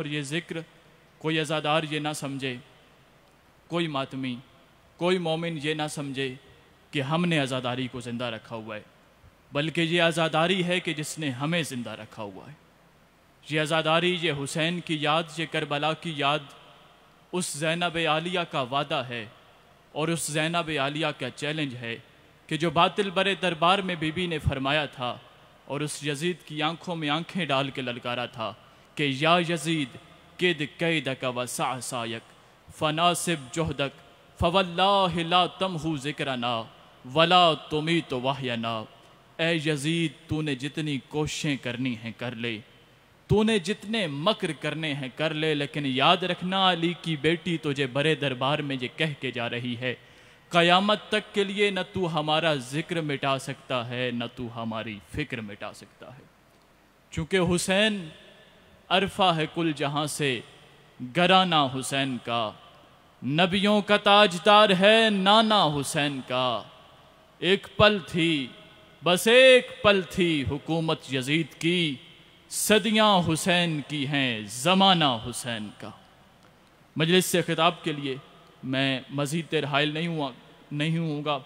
और ये ज़िक्र कोई अज़ादार ये ना समझे कोई मातमी कोई मोमिन ये ना समझे कि हमने आज़ादारी को ज़िंदा रखा हुआ है बल्कि ये आज़ादारी है कि जिसने हमें ज़िंदा रखा हुआ है ये आज़ादारी ये हुसैन की याद ये करबला की याद उस जैनब आलिया का वादा है और उस जैनब आलिया का चैलेंज है कि जो बातिल बरे दरबार में बीबी ने फरमाया था और उस यजीद की आंखों में आंखें डाल के ललकारा था कि या यजीद किद कैदक वसायक फ़नासिब जोहदक फ़वल्ला तम हु ज़िक्रना वला तुमी तो वाहना ए यजीद तूने जितनी कोशिशें करनी हैं कर ले तूने जितने मकर करने हैं कर ले लेकिन याद रखना अली की बेटी तुझे बड़े दरबार में ये कह के जा रही है क़यामत तक के लिए न तू हमारा ज़िक्र मिटा सकता है न तू हमारी फ़िक्र मिटा सकता है चूँकि हुसैन अरफा है कुल जहां से गराना हुसैन का नबियों का ताजदार है नाना हुसैन का एक पल थी बस एक पल थी हुकूमत यजीद की सदियां हुसैन की हैं ज़माना हुसैन का मजलिस से खिताब के लिए मैं मज़ीद हायल नहीं हुआ नहीं हूँगा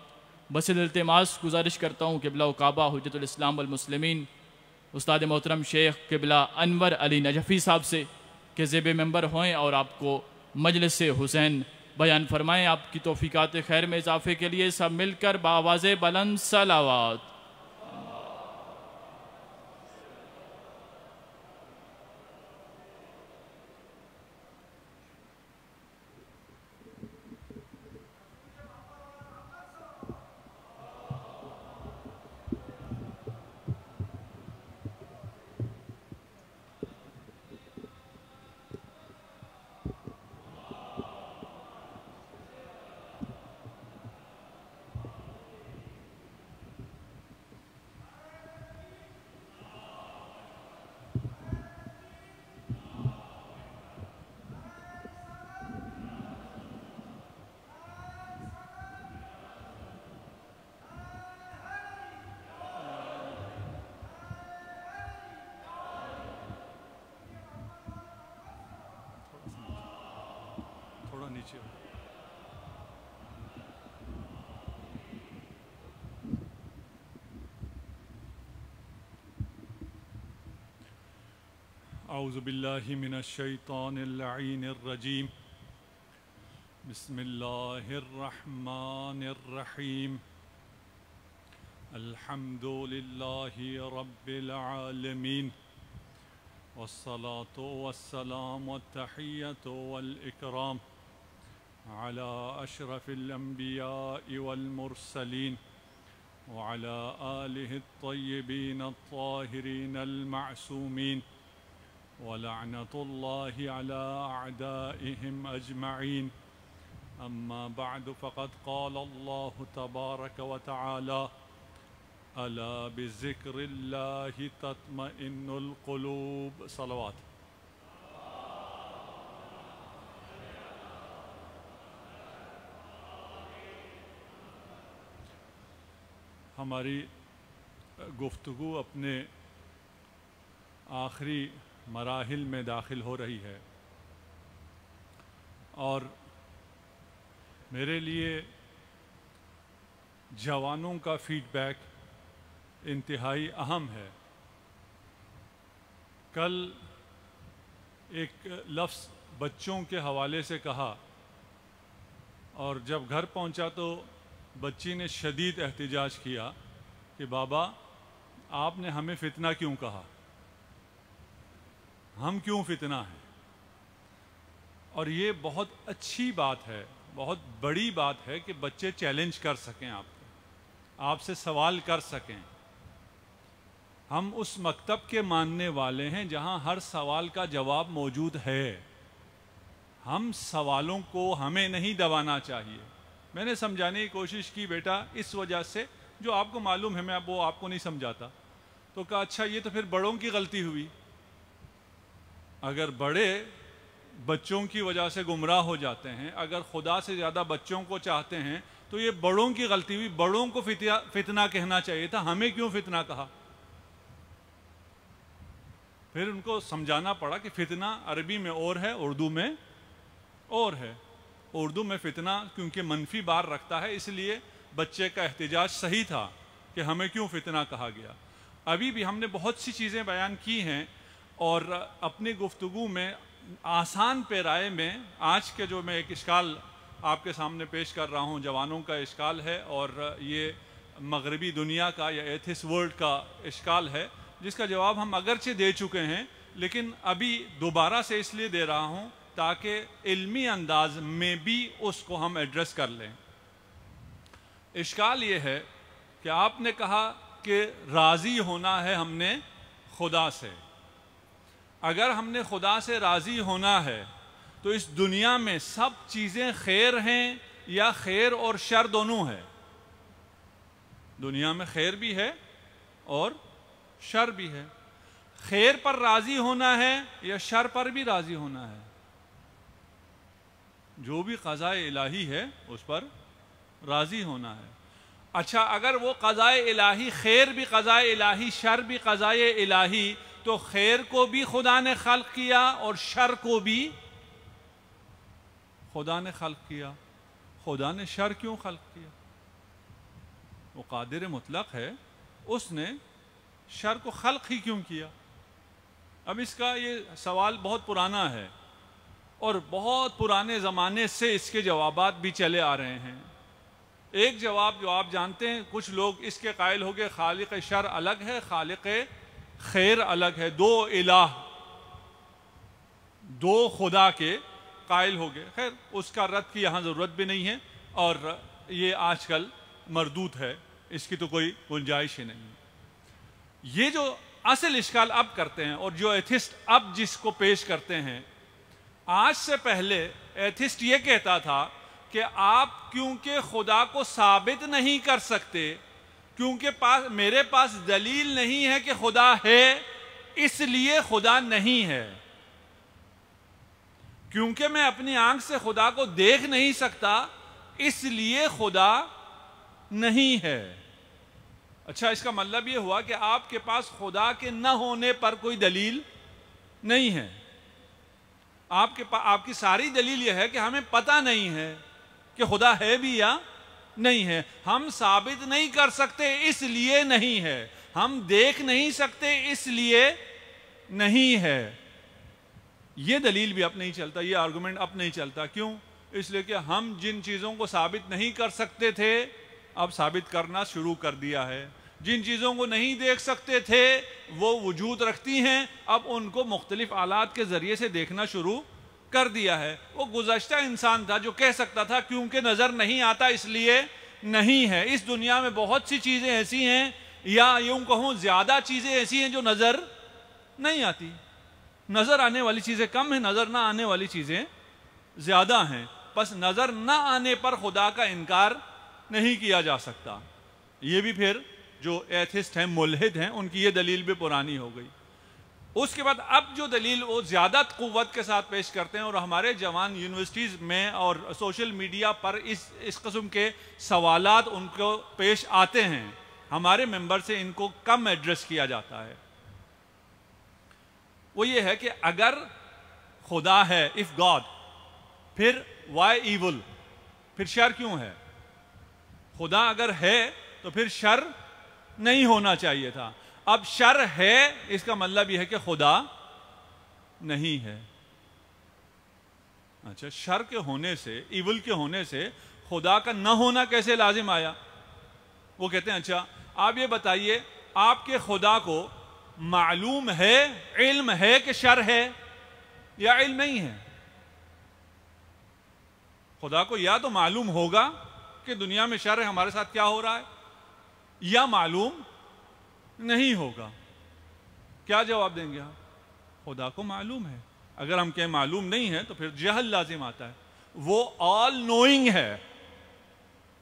बस इल्तमास गुजारिश करता हूँ कि बिला काबा हजरतमसलमिन उस्ताद मोहतरम शेख किबला अनवर अली नजफ़ी साहब से कि जेब मेंबर हों और आपको मजलिस हुसैन बयान फरमाएँ आपकी तोफ़ीक़ात खैर में इजाफ़े के लिए सब मिलकर बावाज़ बलंद सलावात future. أعوذ بالله من الشيطان اللعين الرجيم بسم الله الرحمن الرحيم الحمد لله رب العالمين والصلاة والسلام والتحية والإكرام على أشرف الأنبياء والمرسلين وعلى آله الطيبين الطاهرين المعصومين ولعنة الله على أعدائهم أجمعين أما بعد فقد قال الله تبارك وتعالى ألا بذكر الله تطمئن القلوب صلوات हमारी गुफ्तु अपने आखिरी मराहल में दाखिल हो रही है और मेरे लिए जवानों का फीडबैक इंतहाई अहम है कल एक लफ्ज़ बच्चों के हवाले से कहा और जब घर पहुंचा तो बच्ची ने शदीद एहतजाज किया कि बाबा आपने हमें फितना क्यों कहा हम क्यों फितना हैं और ये बहुत अच्छी बात है बहुत बड़ी बात है कि बच्चे चैलेंज कर सकें आपको आपसे सवाल कर सकें हम उस मकतब के मानने वाले हैं जहां हर सवाल का जवाब मौजूद है हम सवालों को हमें नहीं दबाना चाहिए मैंने समझाने की कोशिश की बेटा इस वजह से जो आपको मालूम है मैं वो आपको नहीं समझाता तो कहा अच्छा ये तो फिर बड़ों की गलती हुई अगर बड़े बच्चों की वजह से गुमराह हो जाते हैं अगर खुदा से ज़्यादा बच्चों को चाहते हैं तो ये बड़ों की गलती हुई बड़ों को फितना कहना चाहिए था हमें क्यों फितना कहा फिर उनको समझाना पड़ा कि फितना अरबी में और है उर्दू में और है उर्दू में फितना क्योंकि मनफी बार रखता है इसलिए बच्चे का एहतजाज सही था कि हमें क्यों फितना कहा गया अभी भी हमने बहुत सी चीज़ें बयान की हैं और अपनी गुफ्तु में आसान पेराए में आज के जो मैं एक इश्काल आपके सामने पेश कर रहा हूँ जवानों का इश्काल है और ये मगरबी दुनिया का या एथिस वर्ल्ड का इश्काल है जिसका जवाब हम अगरचे दे चुके हैं लेकिन अभी दोबारा से इसलिए दे रहा हूँ ताकि इल्मी अंदाज में भी उसको हम एड्रेस कर लें इश्काल ये है कि आपने कहा कि राज़ी होना है हमने खुदा से अगर हमने खुदा से राज़ी होना है तो इस दुनिया में सब चीज़ें खैर हैं या खैर और शर दोनों है दुनिया में खैर भी है और शर भी है खैर पर राज़ी होना है या शर पर भी राज़ी होना है जो भी क़ज़ाए इलाही है उस पर राज़ी होना है अच्छा अगर वो क़ज़ाए इलाही खैर भी क़ज़ाए इलाही शर भी क़ज़ाए इलाही तो खैर को भी खुदा ने खल किया और शर को भी खुदा ने खल किया खुदा ने शर क्यों खल किया वो कादिर मुतलक है उसने शर को खल ही क्यों किया अब इसका ये सवाल बहुत पुराना है और बहुत पुराने ज़माने से इसके जवाब भी चले आ रहे हैं एक जवाब जो आप जानते हैं कुछ लोग इसके कायल हो गए खालिक शर अलग है खालिक खैर अलग है दो इलाह दो खुदा के कायल हो गए खैर उसका रद्द की यहाँ ज़रूरत भी नहीं है और ये आजकल मरदूत है इसकी तो कोई गुंजाइश ही नहीं ये जो असल इश्काल अब करते हैं और जो एथिस्ट अब जिसको पेश करते हैं आज से पहले एथिस्ट ये कहता था कि आप क्योंकि खुदा को साबित नहीं कर सकते क्योंकि पास मेरे पास दलील नहीं है कि खुदा है इसलिए खुदा नहीं है क्योंकि मैं अपनी आंख से खुदा को देख नहीं सकता इसलिए खुदा नहीं है अच्छा इसका मतलब यह हुआ कि आपके पास खुदा के न होने पर कोई दलील नहीं है आपके पास आपकी सारी दलील यह है कि हमें पता नहीं है कि खुदा है भी या नहीं है हम साबित नहीं कर सकते इसलिए नहीं है हम देख नहीं सकते इसलिए नहीं है यह दलील भी अब नहीं चलता यह आर्गूमेंट अब नहीं चलता क्यों इसलिए कि हम जिन चीज़ों को साबित नहीं कर सकते थे अब साबित करना शुरू कर दिया है जिन चीज़ों को नहीं देख सकते थे वो वजूद रखती हैं अब उनको मुख्तलिफ आलात के ज़रिए से देखना शुरू कर दिया है वो गुजशत इंसान था जो कह सकता था क्योंकि नज़र नहीं आता इसलिए नहीं है इस दुनिया में बहुत सी चीज़ें ऐसी हैं या यूं कहूँ ज़्यादा चीज़ें ऐसी हैं जो नज़र नहीं आती नज़र आने वाली चीज़ें कम हैं नज़र ना आने वाली चीज़ें ज़्यादा हैं बस नज़र ना आने पर खुदा का इनकार नहीं किया जा सकता ये भी फिर जो एथिस्ट हैं मुलहिद हैं उनकी ये दलील भी पुरानी हो गई उसके बाद अब जो दलील वो ज़्यादा क़वत के साथ पेश करते हैं और हमारे जवान यूनिवर्सिटीज़ में और सोशल मीडिया पर इस इस कस्म के सवाल उनको पेश आते हैं हमारे मेंबर से इनको कम एड्रेस किया जाता है वो ये है कि अगर खुदा है इफ़ गॉड फिर वाई ईवल फिर शर क्यों है खुदा अगर है तो फिर शर नहीं होना चाहिए था अब शर है इसका मतलब यह है कि खुदा नहीं है अच्छा शर के होने से इवल के होने से खुदा का न होना कैसे लाजिम आया वो कहते हैं अच्छा आप ये बताइए आपके खुदा को मालूम है इल्म है कि शर है या इल्म नहीं है खुदा को या तो मालूम होगा कि दुनिया में शर है हमारे साथ क्या हो रहा है या मालूम नहीं होगा क्या जवाब देंगे आप खुदा को मालूम है अगर हम कहें मालूम नहीं है तो फिर जहल लाजिम आता है वो ऑल नोइंग है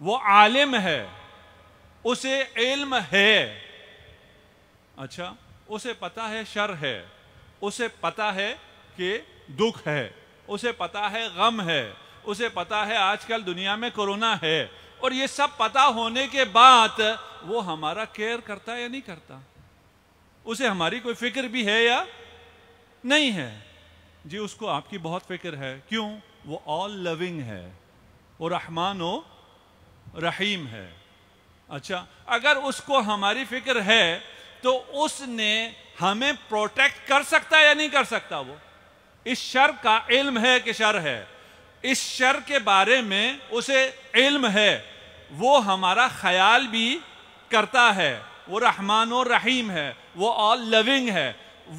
वो आलिम है उसे इल्म है अच्छा उसे पता है शर है उसे पता है कि दुख है उसे पता है गम है उसे पता है आजकल दुनिया में कोरोना है और ये सब पता होने के बाद वो हमारा केयर करता है या नहीं करता उसे हमारी कोई फिक्र भी है या नहीं है जी उसको आपकी बहुत फिक्र है क्यों वो ऑल लविंग है वो रहमान ओ रहीम है अच्छा अगर उसको हमारी फिक्र है तो उसने हमें प्रोटेक्ट कर सकता है या नहीं कर सकता वो इस शर का इल्म है कि शर है इस शर के बारे में उसे इल्म है वो हमारा ख्याल भी करता है वो रहमान और रहीम है वो ऑल लविंग है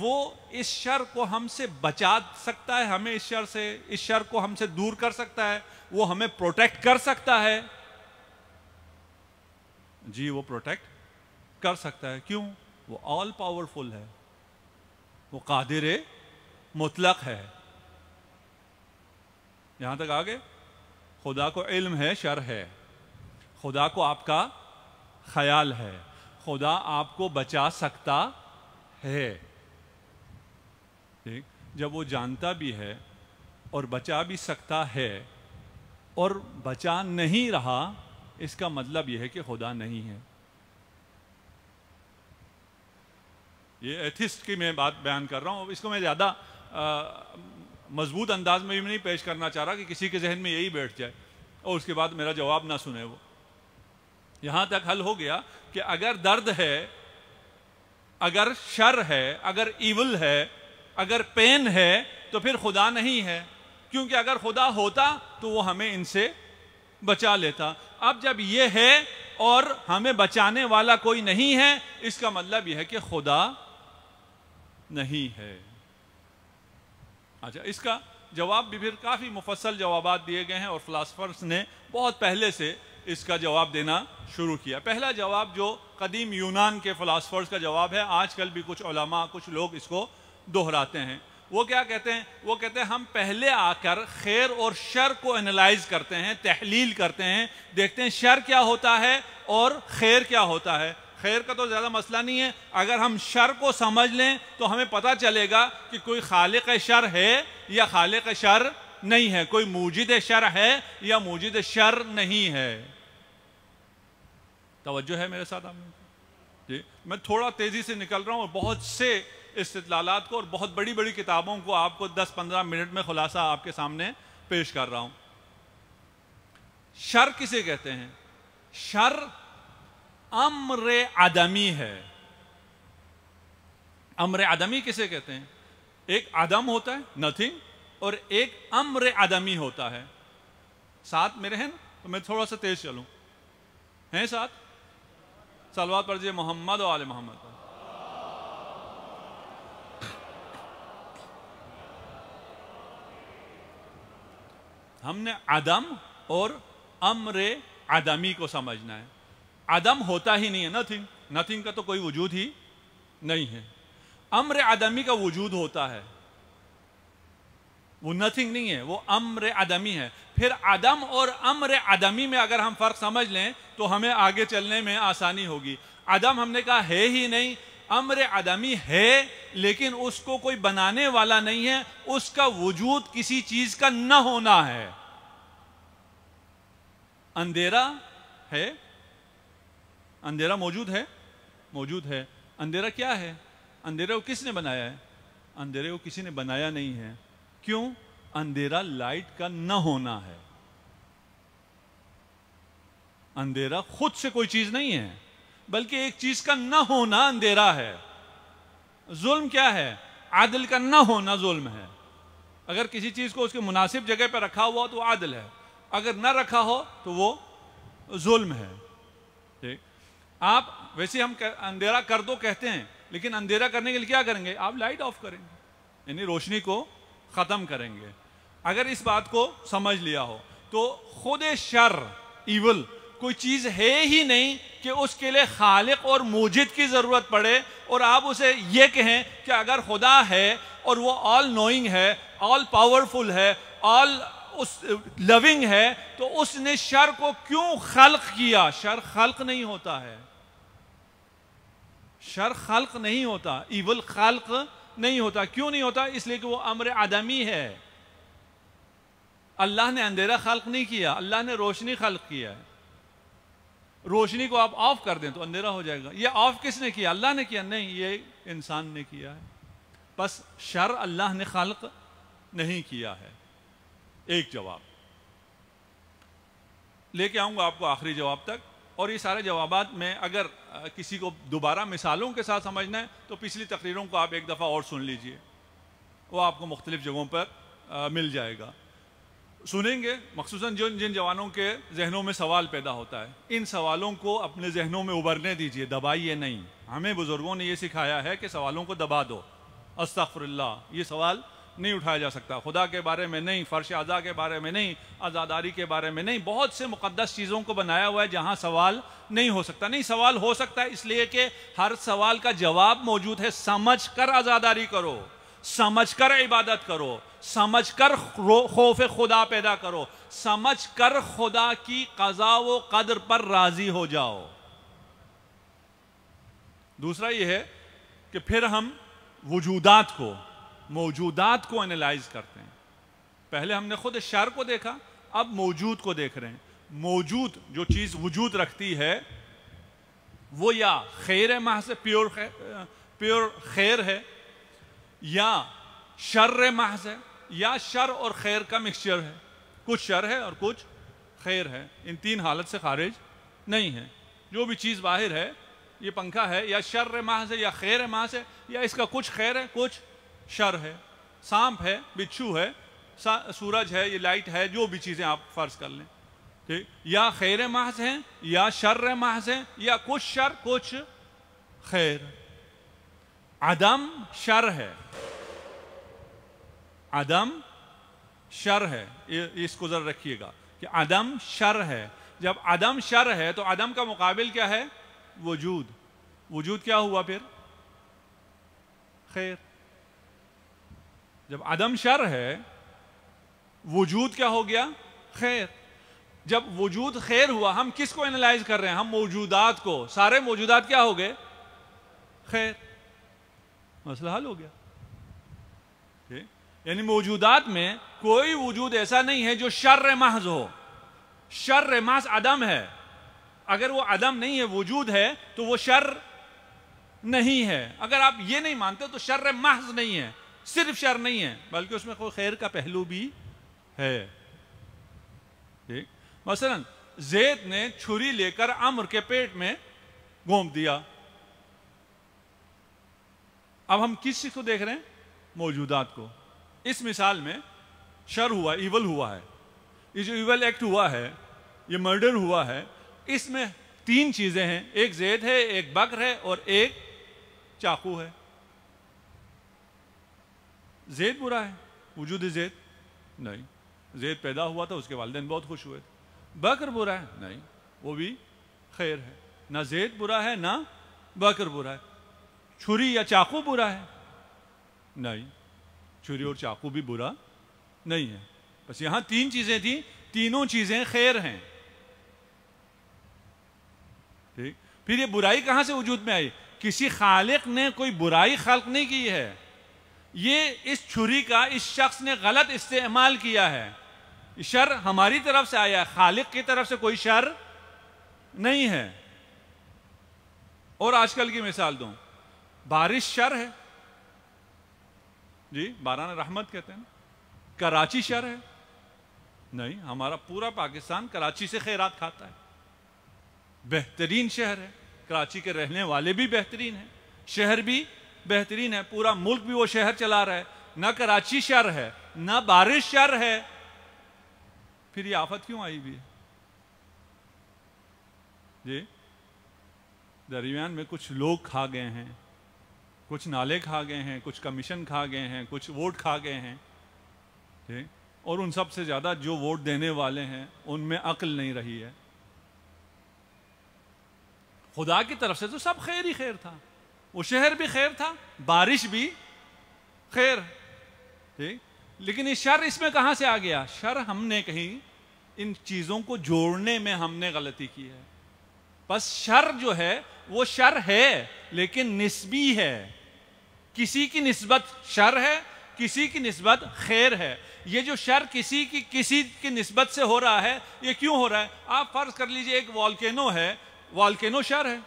वो इस शर को हमसे बचा सकता है हमें इस शर से इस शर को हमसे दूर कर सकता है वो हमें प्रोटेक्ट कर सकता है जी वो प्रोटेक्ट कर सकता है क्यों वो ऑल पावरफुल है वो कादिर मुतलक है यहां तक आगे खुदा को इल्म है शर है खुदा को आपका ख्याल है खुदा आपको बचा सकता है ठीक जब वो जानता भी है और बचा भी सकता है और बचा नहीं रहा इसका मतलब यह है कि खुदा नहीं है ये एथिस्ट की मैं बात बयान कर रहा हूँ इसको मैं ज़्यादा मजबूत अंदाज में भी नहीं पेश करना चाह रहा कि किसी के जहन में यही बैठ जाए और उसके बाद मेरा जवाब ना सुने वो यहां तक हल हो गया कि अगर दर्द है अगर शर है अगर इवल है अगर पेन है तो फिर खुदा नहीं है क्योंकि अगर खुदा होता तो वो हमें इनसे बचा लेता अब जब ये है और हमें बचाने वाला कोई नहीं है इसका मतलब यह है कि खुदा नहीं है अच्छा इसका जवाब भी फिर काफ़ी मुफसल जवाब दिए गए हैं और फिलासफर्स ने बहुत पहले से इसका जवाब देना शुरू किया पहला जवाब जो कदीम यूनान के फ़िलासफ़र्स का जवाब है आजकल भी कुछ ओलमा कुछ लोग इसको दोहराते हैं वो क्या कहते हैं वो कहते हैं हम पहले आकर खैर और शर को एनालाइज करते हैं तहलील करते हैं देखते हैं शर क्या होता है और खैर क्या होता है खैर का तो ज़्यादा मसला नहीं है अगर हम शर को समझ लें तो हमें पता चलेगा कि कोई खालिक शर है या खालिक शर नहीं है कोई मूजिद शर है या मूजिद शर नहीं है तोज्जो है मेरे साथ आपने जी मैं थोड़ा तेज़ी से निकल रहा हूँ और बहुत से इस्तलात को और बहुत बड़ी बड़ी किताबों को आपको 10-15 मिनट में खुलासा आपके सामने पेश कर रहा हूँ शर किसे कहते हैं शर अम्र आदमी है अम्र आदमी किसे कहते हैं एक आदम होता है नथिंग और एक अम्र आदमी होता है साथ मेरे हैं ना तो मैं थोड़ा सा तेज चलूं हैं साथ सलवात पर मोहम्मद और आल मोहम्मद हमने आदम और अम्र आदमी को समझना है आदम होता ही नहीं है नथिंग नथिंग का तो कोई वजूद ही नहीं है अम्र आदमी का वजूद होता है वो नथिंग नहीं है वो अम्र आदमी है फिर आदम और अम्र आदमी में अगर हम फ़र्क समझ लें तो हमें आगे चलने में आसानी होगी आदम हमने कहा है ही नहीं अम्र आदमी है लेकिन उसको कोई बनाने वाला नहीं है उसका वजूद किसी चीज़ का न होना है अंधेरा है अंधेरा मौजूद है मौजूद है अंधेरा क्या है अंधेरे को किसने बनाया है अंधेरे को किसी ने बनाया नहीं है क्यों अंधेरा लाइट का न होना है अंधेरा खुद से कोई चीज नहीं है बल्कि एक चीज का न होना अंधेरा है जुल्म क्या है आदिल का न होना जुल्म है अगर किसी चीज को उसके मुनासिब जगह पर रखा हुआ तो आदिल है अगर न रखा हो तो वो जुल्म है ठीक आप वैसे हम कर, अंधेरा कर दो कहते हैं लेकिन अंधेरा करने के लिए क्या करेंगे आप लाइट ऑफ करेंगे यानी रोशनी को ख़त्म करेंगे अगर इस बात को समझ लिया हो तो खुद शर इवल कोई चीज़ है ही नहीं कि उसके लिए खालिक और मोजिद की ज़रूरत पड़े और आप उसे ये कहें कि अगर खुदा है और वो ऑल नोइंग है ऑल पावरफुल है ऑल उस लविंग है तो उसने शर को क्यों खल्क किया शर खल्क नहीं होता है शर खल्क नहीं होता इवल खल्क नहीं होता क्यों नहीं होता इसलिए कि वो अमर आदमी है अल्लाह ने अंधेरा खल्क नहीं किया अल्लाह ने रोशनी खल्क किया है रोशनी को आप ऑफ कर दें तो अंधेरा हो जाएगा ये ऑफ किसने किया अल्लाह ने किया नहीं ये इंसान ने किया है बस शर अल्लाह ने खल्क नहीं किया है एक जवाब लेके आऊंगा आपको आखिरी जवाब तक और ये सारे जवाब में अगर किसी को दोबारा मिसालों के साथ समझना है तो पिछली तकरीरों को आप एक दफ़ा और सुन लीजिए वो आपको मुख्तलिफ़ जगहों पर आ, मिल जाएगा सुनेंगे मखसूस जिन जिन जवानों के जहनों में सवाल पैदा होता है इन सवालों को अपने जहनों में उबरने दीजिए दबाइए नहीं हमें बुज़ुर्गों ने ये सिखाया है कि सवालों को दबा दो अस्तफ़रल्ला ये सवाल नहीं उठाया जा सकता खुदा के बारे में नहीं फ़र्श अज़ा के बारे में नहीं आज़ादारी के बारे में नहीं बहुत से मुकदस चीज़ों को बनाया हुआ है जहाँ सवाल नहीं हो सकता नहीं सवाल हो सकता है इसलिए कि हर सवाल का जवाब मौजूद है समझ कर आज़ादारी करो समझ कर इबादत करो समझ कर खौफ खुदा पैदा करो समझ कर खुदा की कज़ा व कदर पर राज़ी हो जाओ दूसरा यह है कि फिर हम वजूदात को मौजूदात को एनालाइज करते हैं पहले हमने खुद शर को देखा अब मौजूद को देख रहे हैं मौजूद जो चीज़ वजूद रखती है वो या खैर माह से प्योर खे, प्योर खैर है या शर महज है या शर और खैर का मिक्सचर है कुछ शर है और कुछ खैर है इन तीन हालत से खारिज नहीं है जो भी चीज़ बाहर है ये पंखा है या शर महज है या खैर महज है या इसका कुछ खैर है कुछ शर है सांप है बिच्छू है सूरज है ये लाइट है जो भी चीज़ें आप फर्ज कर लें ठीक या खैर महज हैं या शर महज हैं या कुछ शर कुछ खैर आदम शर है आदम शर है इसको जरा रखिएगा कि आदम शर है जब आदम शर है तो आदम का मुकाबिल क्या है वजूद वजूद क्या हुआ फिर खैर जब आदम शर है वजूद क्या हो गया खैर जब वजूद खैर हुआ हम किस को एनालाइज कर रहे हैं हम मौजूदात को सारे मौजूदात क्या हो गए खैर मसला हल हो गया यानी मौजूदात में कोई वजूद ऐसा नहीं है जो शर महज हो शर महज अदम है अगर वो अदम नहीं है वजूद है तो वो शर नहीं है अगर आप ये नहीं मानते तो शर महज नहीं है सिर्फ शर नहीं है बल्कि उसमें कोई खैर का पहलू भी है ठीक मसलन जैद ने छुरी लेकर अम्र के पेट में घोम दिया अब हम किस चीज को देख रहे हैं मौजूदात को इस मिसाल में शर हुआ इवल हुआ है ये जो इवल एक्ट हुआ है ये मर्डर हुआ है इसमें तीन चीज़ें हैं एक जैद है एक बकर है और एक चाकू है जेद बुरा है वजूद जेद नहीं जेद पैदा हुआ था उसके वालदेन बहुत खुश हुए थे बकर बुरा है नहीं वो भी खैर है ना जेद बुरा है ना बकर बुरा है छुरी या चाकू बुरा है नहीं छुरी और चाकू भी बुरा नहीं है बस यहां तीन चीज़ें थी तीनों चीज़ें खैर हैं ठीक फिर ये बुराई कहाँ से वजूद में आई किसी खालिक ने कोई बुराई खल्क नहीं की है ये इस छुरी का इस शख्स ने गलत इस्तेमाल किया है शर हमारी तरफ से आया है खालिक की तरफ से कोई शर नहीं है और आजकल की मिसाल दूं बारिश शर है जी बारान रहमत कहते हैं कराची शर है नहीं हमारा पूरा पाकिस्तान कराची से खैरात खाता है बेहतरीन शहर है कराची के रहने वाले भी बेहतरीन हैं शहर भी बेहतरीन है पूरा मुल्क भी वो शहर चला रहा है ना कराची शर है ना बारिश शर है फिर ये आफत क्यों आई भी जी दरमियान में कुछ लोग खा गए हैं कुछ नाले खा गए हैं कुछ कमीशन खा गए हैं कुछ वोट खा गए हैं जी और उन सबसे ज़्यादा जो वोट देने वाले हैं उनमें अकल नहीं रही है खुदा की तरफ से तो सब खैर ही खैर था वो शहर भी खैर था बारिश भी खैर ठीक लेकिन ये शर इसमें कहाँ से आ गया शर हमने कहीं इन चीज़ों को जोड़ने में हमने गलती की है बस शर जो है वो शर है लेकिन निस्बी है किसी की नस्बत शर है किसी की नस्बत खैर है ये जो शर किसी की किसी की नस्बत से हो रहा है ये क्यों हो रहा है आप फर्ज कर लीजिए एक वॉल्केनो है वॉल्केनो शर है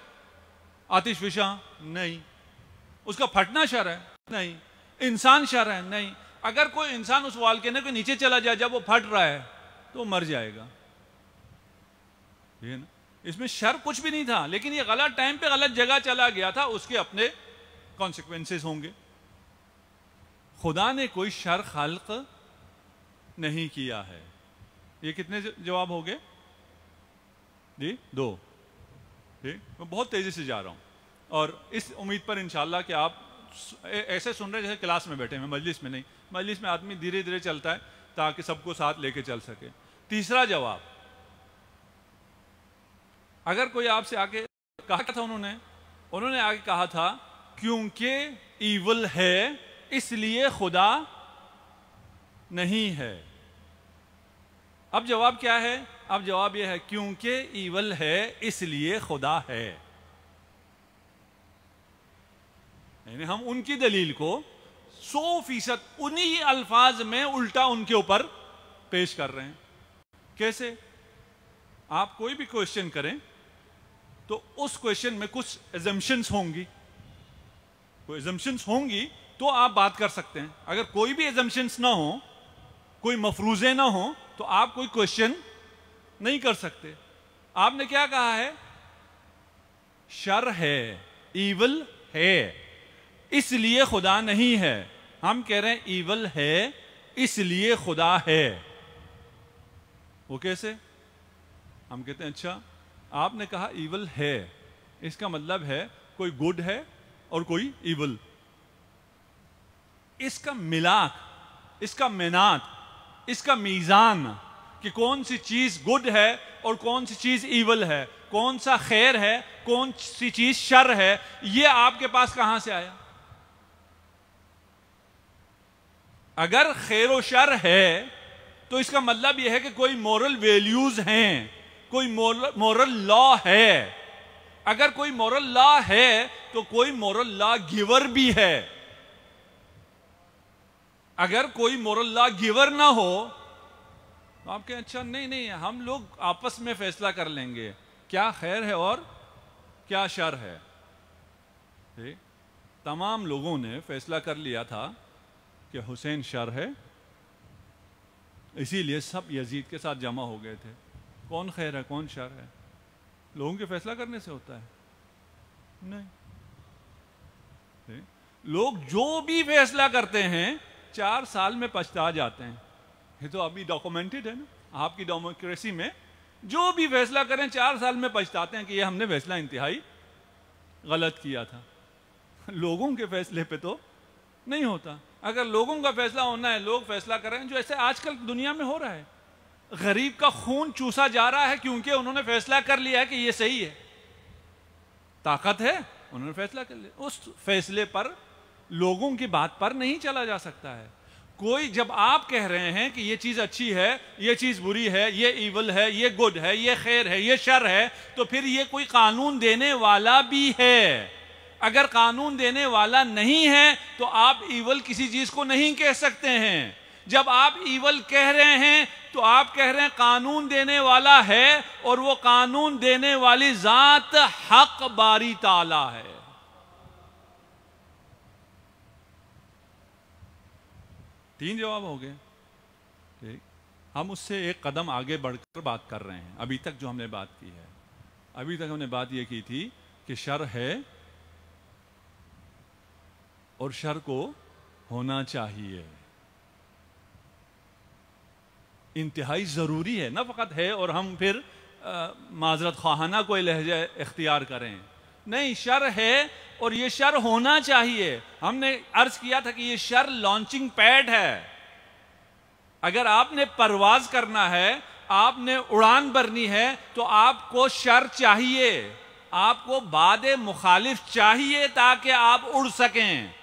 आतिश विशा नहीं उसका फटना शर है नहीं इंसान शर है नहीं अगर कोई इंसान उस वाल के को नीचे चला जाए जब वो फट रहा है तो मर जाएगा ना इसमें शर कुछ भी नहीं था लेकिन ये गलत टाइम पे गलत जगह चला गया था उसके अपने कॉन्सिक्वेंसेस होंगे खुदा ने कोई शर खल्क नहीं किया है ये कितने जवाब हो गए जी दो ठीक मैं बहुत तेज़ी से जा रहा हूँ और इस उम्मीद पर इन कि आप ऐसे सुन रहे जैसे क्लास में बैठे हैं मजलिस में नहीं मजलिस में आदमी धीरे धीरे चलता है ताकि सबको साथ लेके चल सके तीसरा जवाब अगर कोई आपसे आके कहा था उन्होंने उन्होंने आगे कहा था क्योंकि ईवल है इसलिए खुदा नहीं है अब जवाब क्या है अब जवाब यह है क्योंकि ईवल है इसलिए खुदा है यानी हम उनकी दलील को 100 फीसद उन्हीं अल्फाज में उल्टा उनके ऊपर पेश कर रहे हैं कैसे आप कोई भी क्वेश्चन करें तो उस क्वेश्चन में कुछ एजम्पन्स होंगी कोई एजम्पन्स होंगी तो आप बात कर सकते हैं अगर कोई भी एजम्पन्स ना हो कोई मफरूजे ना हो तो आप कोई क्वेश्चन नहीं कर सकते आपने क्या कहा है शर है ईवल है इसलिए खुदा नहीं है हम कह रहे हैं ईवल है इसलिए खुदा है वो कैसे हम कहते हैं अच्छा आपने कहा ईवल है इसका मतलब है कोई गुड है और कोई ईवल इसका मिलाक इसका मेनात इसका मीज़ान कि कौन सी चीज़ गुड है और कौन सी चीज़ ईवल है कौन सा खैर है कौन सी चीज़ शर है ये आपके पास कहाँ से आया अगर खैर शर है तो इसका मतलब यह है कि कोई मॉरल वैल्यूज़ हैं कोई मॉरल लॉ है अगर कोई मॉरल लॉ है तो कोई मॉरल लॉ गिवर भी है अगर कोई मोरल लॉ गिवर ना हो तो आप कहें अच्छा नहीं नहीं हम लोग आपस में फैसला कर लेंगे क्या खैर है और क्या शर है थी? तमाम लोगों ने फैसला कर लिया था कि हुसैन शर है इसीलिए सब यजीद के साथ जमा हो गए थे कौन खैर है कौन शर है लोगों के फैसला करने से होता है नहीं लोग जो भी फैसला करते हैं चार साल में पछता जाते हैं ये तो अभी डॉक्यूमेंटेड है ना आपकी डेमोक्रेसी में जो भी फैसला करें चार साल में पछताते हैं कि ये हमने फैसला इंतहाई गलत किया था लोगों के फैसले पे तो नहीं होता अगर लोगों का फैसला होना है लोग फैसला करें जो ऐसे आजकल दुनिया में हो रहा है गरीब का खून चूसा जा रहा है क्योंकि उन्होंने फैसला कर लिया है कि ये सही है ताकत है उन्होंने फैसला कर लिया उस फैसले पर लोगों की बात पर नहीं चला जा सकता है कोई जब आप कह रहे हैं कि ये चीज अच्छी है ये चीज बुरी है ये इवल है ये गुड है ये खैर है ये शर है तो फिर ये कोई कानून देने वाला भी है अगर कानून देने वाला नहीं है तो आप इवल किसी चीज को नहीं कह सकते हैं जब आप इवल कह रहे हैं तो आप कह रहे हैं कानून देने वाला है और वो कानून देने वाली जात हक बारी ताला है तीन जवाब हो गए ठीक हम उससे एक कदम आगे बढ़कर बात कर रहे हैं अभी तक जो हमने बात की है अभी तक हमने बात ये की थी कि शर है और शर को होना चाहिए इंतहाई ज़रूरी है ना फ़कत है और हम फिर माजरत खाना कोई लहजा इख्तियार करें नहीं शर है और ये शर होना चाहिए हमने अर्ज किया था कि ये शर लॉन्चिंग पैड है अगर आपने परवाज करना है आपने उड़ान भरनी है तो आपको शर चाहिए आपको बाद मुखालिफ चाहिए ताकि आप उड़ सकें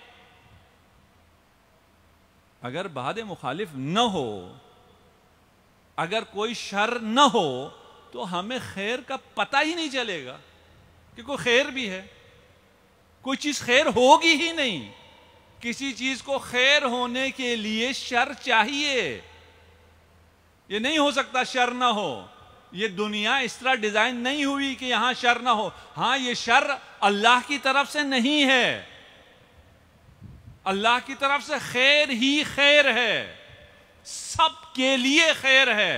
अगर बाद मुखालिफ न हो अगर कोई शर न हो तो हमें खैर का पता ही नहीं चलेगा कि कोई खैर भी है कोई चीज़ खैर होगी ही नहीं किसी चीज को खैर होने के लिए शर चाहिए ये नहीं हो सकता शर ना हो ये दुनिया इस तरह डिजाइन नहीं हुई कि यहां शर ना हो हां ये शर अल्लाह की तरफ से नहीं है अल्लाह की तरफ से खैर ही खैर है सबके लिए खैर है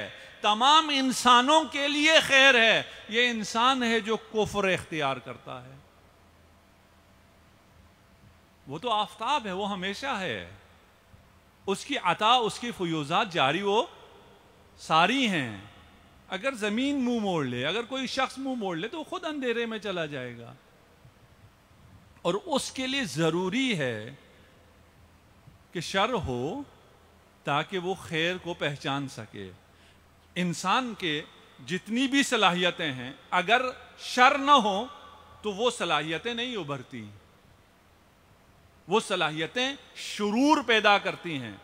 तमाम इंसानों के लिए खैर है ये इंसान है जो कुफर इख्तियार करता है वो तो आफ्ताब है वो हमेशा है उसकी अता उसकी फयूजात जारी वो सारी हैं अगर ज़मीन मुंह मोड़ ले अगर कोई शख्स मुंह मोड़ ले तो खुद अंधेरे में चला जाएगा और उसके लिए ज़रूरी है कि शर हो ताकि वो खैर को पहचान सके इंसान के जितनी भी सलाहियतें हैं अगर शर न हो तो वो सलाहियतें नहीं उभरती वो सलाहियतें शुरूर पैदा करती हैं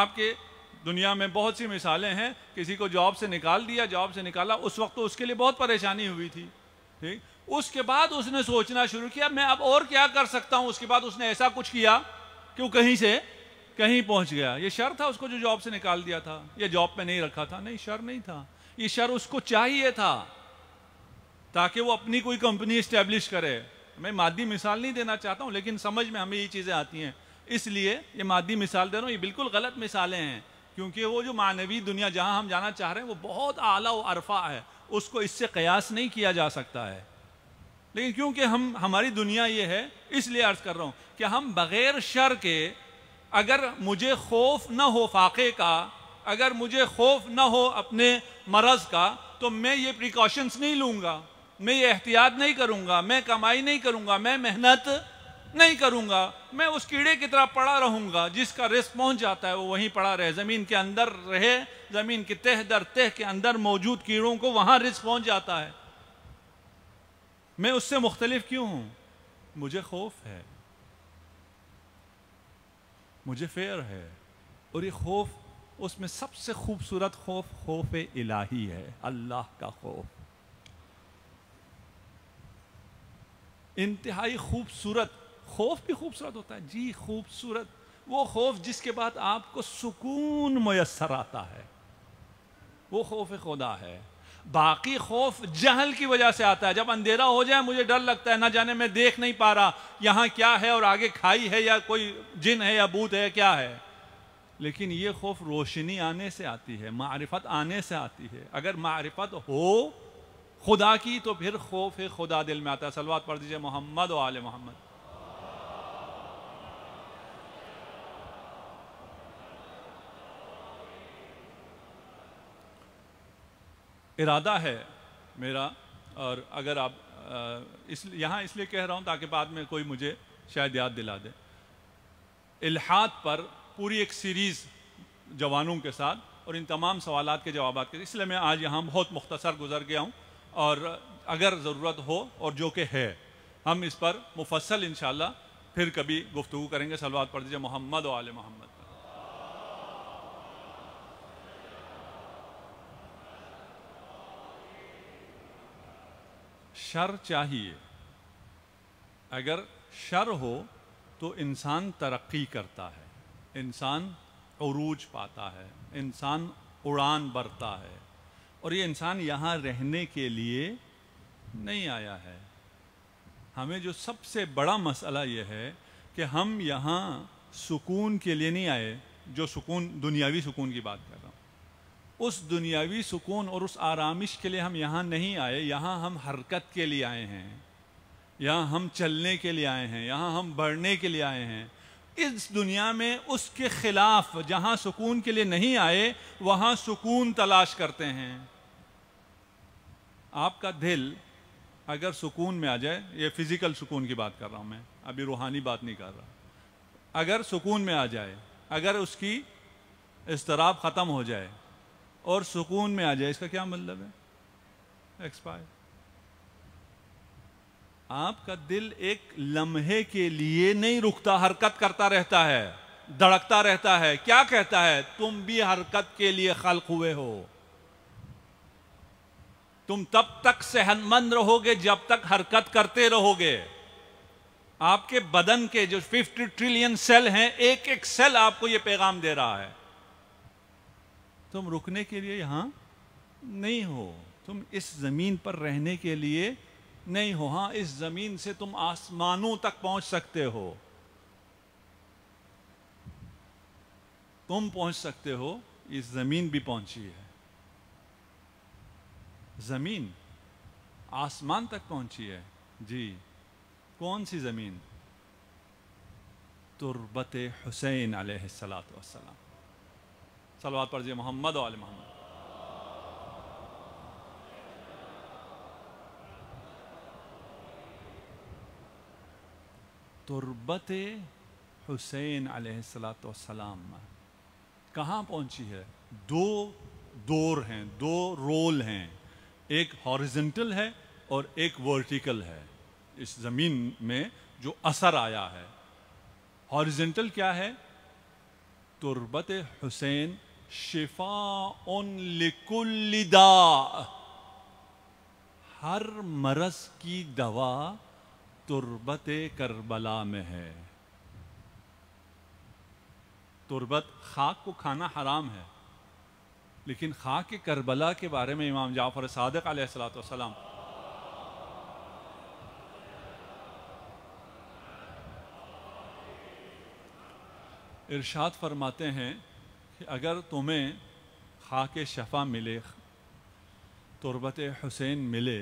आपके दुनिया में बहुत सी मिसालें हैं किसी को जॉब से निकाल दिया जॉब से निकाला उस वक्त तो उसके लिए बहुत परेशानी हुई थी ठीक उसके बाद उसने सोचना शुरू किया मैं अब और क्या कर सकता हूं उसके बाद उसने ऐसा कुछ किया कि वो कहीं से कहीं पहुंच गया ये शर था उसको जो जॉब से निकाल दिया था या जॉब में नहीं रखा था नहीं शर नहीं था ये शर उसको चाहिए था ताकि वो अपनी कोई कंपनी इस्टेब्लिश करे मैं मादी मिसाल नहीं देना चाहता हूँ लेकिन समझ में हमें ये चीज़ें आती हैं इसलिए ये मादी मिसाल दे रहा हूँ ये बिल्कुल गलत मिसालें हैं क्योंकि वो जो मानवीय दुनिया जहाँ हम जाना चाह रहे हैं वो बहुत आला व अरफा है उसको इससे कयास नहीं किया जा सकता है लेकिन क्योंकि हम हमारी दुनिया ये है इसलिए अर्ज कर रहा हूँ कि हम बग़ैर शर के अगर मुझे खौफ न हो फाके का अगर मुझे खौफ न हो अपने मरज़ का तो मैं ये प्रिकॉशंस नहीं लूँगा मैं ये एहतियात नहीं करूँगा मैं कमाई नहीं करूँगा मैं मेहनत नहीं करूँगा मैं उस कीड़े की तरह पड़ा रहूँगा जिसका रिस्क पहुँच जाता है वो वहीं पड़ा रहे ज़मीन के अंदर रहे ज़मीन के तह दर तह के अंदर मौजूद कीड़ों को वहाँ रिस्क पहुँच जाता है मैं उससे मुख्तलिफ क्यों हूँ मुझे खौफ है मुझे फेयर है और ये खौफ उसमें सबसे खूबसूरत खौफ खौफ इलाही है अल्लाह का खौफ इंतहाई खूबसूरत खौफ भी खूबसूरत होता है जी खूबसूरत वो खौफ जिसके बाद आपको सुकून मैसर आता है वो खौफ खुदा है बाकी खौफ जहल की वजह से आता है जब अंधेरा हो जाए मुझे डर लगता है ना जाने मैं देख नहीं पा रहा यहां क्या है और आगे खाई है या कोई जिन है या बूत है क्या है लेकिन ये खौफ रोशनी आने से आती है मारिफत आने से आती है अगर मारिफत हो खुदा की तो फिर खौफ खुदा दिल में आता है सलवात पढ़ दीजिए मोहम्मद और आल मोहम्मद इरादा है मेरा और अगर आप इस यहाँ इसलिए कह रहा हूँ ताकि बाद में कोई मुझे शायद याद दिला दे इलाहात पर पूरी एक सीरीज़ जवानों के साथ और इन तमाम सवाल के जवाब के इसलिए मैं आज यहाँ बहुत मुख्तसर गुजर गया हूँ और अगर ज़रूरत हो और जो कि है हम इस पर मुफसल इन फिर कभी गुफ्तु करेंगे सलवात पढ़ दीजिए मोहम्मद और आल मोहम्मद शर चाहिए अगर शर हो तो इंसान तरक्की करता है इंसान अरूज पाता है इंसान उड़ान बढ़ता है और ये इंसान यहाँ रहने के लिए नहीं आया है हमें जो सबसे बड़ा मसला ये है कि हम यहाँ सुकून के लिए नहीं आए जो सुकून दुनियावी सुकून की बात कर रहा उस दुनियावी सुकून और उस आरामिश के लिए हम यहाँ नहीं आए यहाँ हम हरकत के लिए आए हैं यहाँ हम चलने के लिए आए हैं यहाँ हम बढ़ने के लिए आए हैं इस दुनिया में उसके खिलाफ जहाँ सुकून के लिए नहीं आए वहाँ सुकून तलाश करते हैं आपका दिल अगर सुकून में आ जाए ये फिज़िकल सुकून की बात कर रहा हूँ मैं अभी रूहानी बात नहीं कर रहा अगर सुकून में आ जाए अगर उसकी इसतराब ख़त्म हो जाए और सुकून में आ जाए इसका क्या मतलब है एक्सपायर आपका दिल एक लम्हे के लिए नहीं रुकता हरकत करता रहता है धड़कता रहता है क्या कहता है तुम भी हरकत के लिए खल्क हुए हो तुम तब तक सेहतमंद रहोगे जब तक हरकत करते रहोगे आपके बदन के जो 50 ट्रिलियन सेल हैं एक एक सेल आपको यह पैगाम दे रहा है तुम रुकने के लिए यहाँ नहीं हो तुम इस ज़मीन पर रहने के लिए नहीं हो हाँ इस ज़मीन से तुम आसमानों तक पहुँच सकते हो तुम पहुँच सकते हो इस ज़मीन भी पहुँची है ज़मीन आसमान तक पहुँची है जी कौन सी ज़मीन तुरबत हुसैन सलात वसलाम सलवाद पर जी मोहम्मद वाल मोहम्मद तुरबत हुसैन सलाम कहाँ पहुँची है दो दौर हैं दो रोल हैं एक हॉरिजेंटल है और एक वर्टिकल है इस ज़मीन में जो असर आया है हॉरिजेंटल क्या है तुरबत हुसैन शिफा उन लिकुलदा हर मरस की दवा तुरबत करबला में है तुरबत खाक को खाना हराम है लेकिन खाक करबला के बारे में इमाम जाफर सादक सलाम इरशाद फरमाते हैं अगर तुम्हें खाक शफा मिले तुरबत हुसैन मिले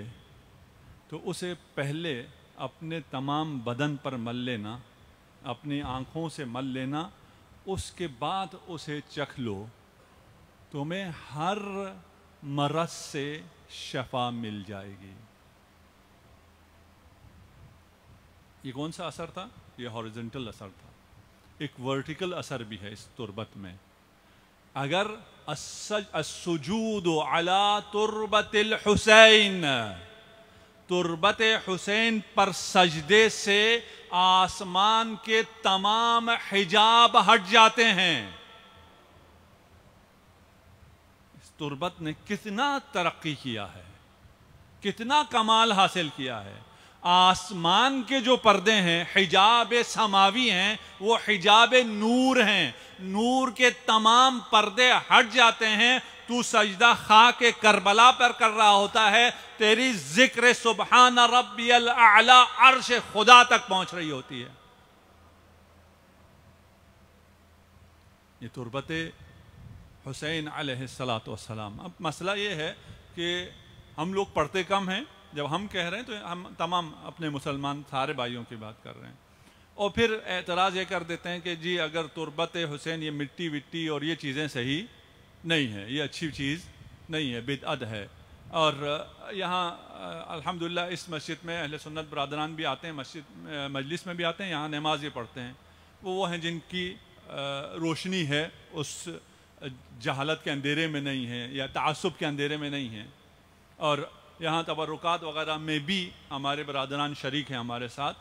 तो उसे पहले अपने तमाम बदन पर मल लेना अपनी आँखों से मल लेना उसके बाद उसे चख लो तुम्हें हर मरस से शफा मिल जाएगी ये कौन सा असर था ये हॉरिजेंटल असर था एक वर्टिकल असर भी है इस तुरबत में अगर असजूद तुरबतिल हुसैन तुरबत हुसैन पर सजदे से आसमान के तमाम हिजाब हट जाते हैं इस तुरबत ने कितना तरक्की किया है कितना कमाल हासिल किया है आसमान के जो पर्दे हैं हिजाब समावी हैं वो हिजाब नूर हैं नूर के तमाम पर्दे हट जाते हैं तू सजदा खा के करबला पर कर रहा होता है तेरी जिक्र सुबहान रबी अर्श खुदा तक पहुंच रही होती है ये तुरबत हुसैन सलात अब मसला ये है कि हम लोग पढ़ते कम हैं जब हम कह रहे हैं तो हम तमाम अपने मुसलमान सारे भाइयों की बात कर रहे हैं और फिर एतराज़ ये कर देते हैं कि जी अगर तुरबत हुसैन ये मिट्टी विट्टी और ये चीज़ें सही नहीं है ये अच्छी चीज़ नहीं है बेद है और यहाँ अल्हम्दुलिल्लाह इस मस्जिद में अहले सुन्नत बरदरान भी आते हैं मस्जिद मजलिस में भी आते हैं यहाँ नमाज़ ये पढ़ते हैं वो वो हैं जिनकी रोशनी है उस जहालत के अंधेरे में नहीं है या तसब के अंधेरे में नहीं है और यहाँ तबरुकात वगैरह में भी हमारे बरदरान शरीक हैं हमारे साथ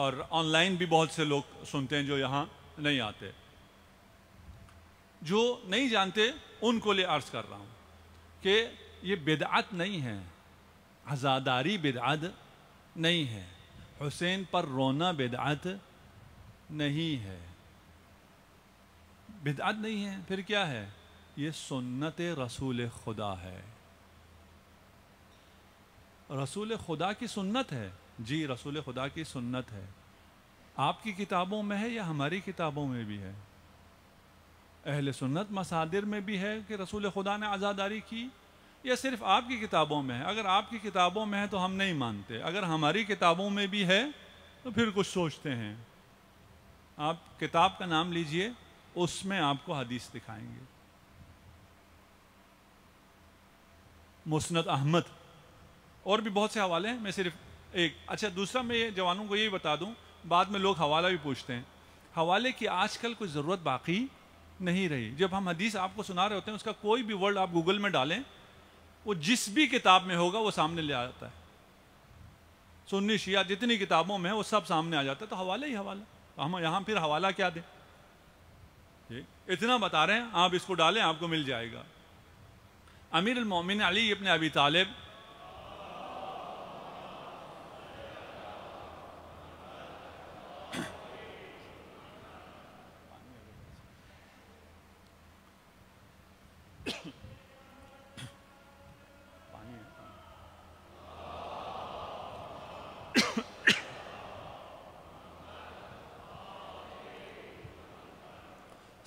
और ऑनलाइन भी बहुत से लोग सुनते हैं जो यहाँ नहीं आते जो नहीं जानते उनको लिए अर्ज़ कर रहा हूँ कि ये बेदात नहीं है आज़ादारी बेदात नहीं है हुसैन पर रोना बेदात नहीं है बिदात नहीं है फिर क्या है ये सुन्नत रसूल खुदा है रसूल खुदा की सुन्नत है जी रसूल खुदा की सुन्नत है आपकी किताबों में है या हमारी किताबों में भी है अहल सुन्नत मसादिर में भी है कि रसूल खुदा ने आज़ादारी की या सिर्फ आपकी किताबों में है अगर आपकी किताबों में है तो हम नहीं मानते अगर हमारी किताबों में भी है तो फिर कुछ सोचते हैं आप किताब का नाम लीजिए उसमें आपको हदीस दिखाएंगे मुस्नद अहमद और भी बहुत से हवाले हैं मैं सिर्फ एक अच्छा दूसरा मैं जवानों को यही बता दूँ बाद में लोग हवाला भी पूछते हैं हवाले की आजकल कोई ज़रूरत बाकी नहीं रही जब हम हदीस आपको सुना रहे होते हैं उसका कोई भी वर्ड आप गूगल में डालें वो जिस भी किताब में होगा वो सामने ले आ जाता है सुन्नी शिया जितनी किताबों में है वो सब सामने आ जाता है तो हवाला ही हवाला तो हम यहाँ फिर हवाला क्या दें इतना बता रहे हैं आप इसको डालें आपको मिल जाएगा अमीर अमीरमिन अली अपने अबी तालिब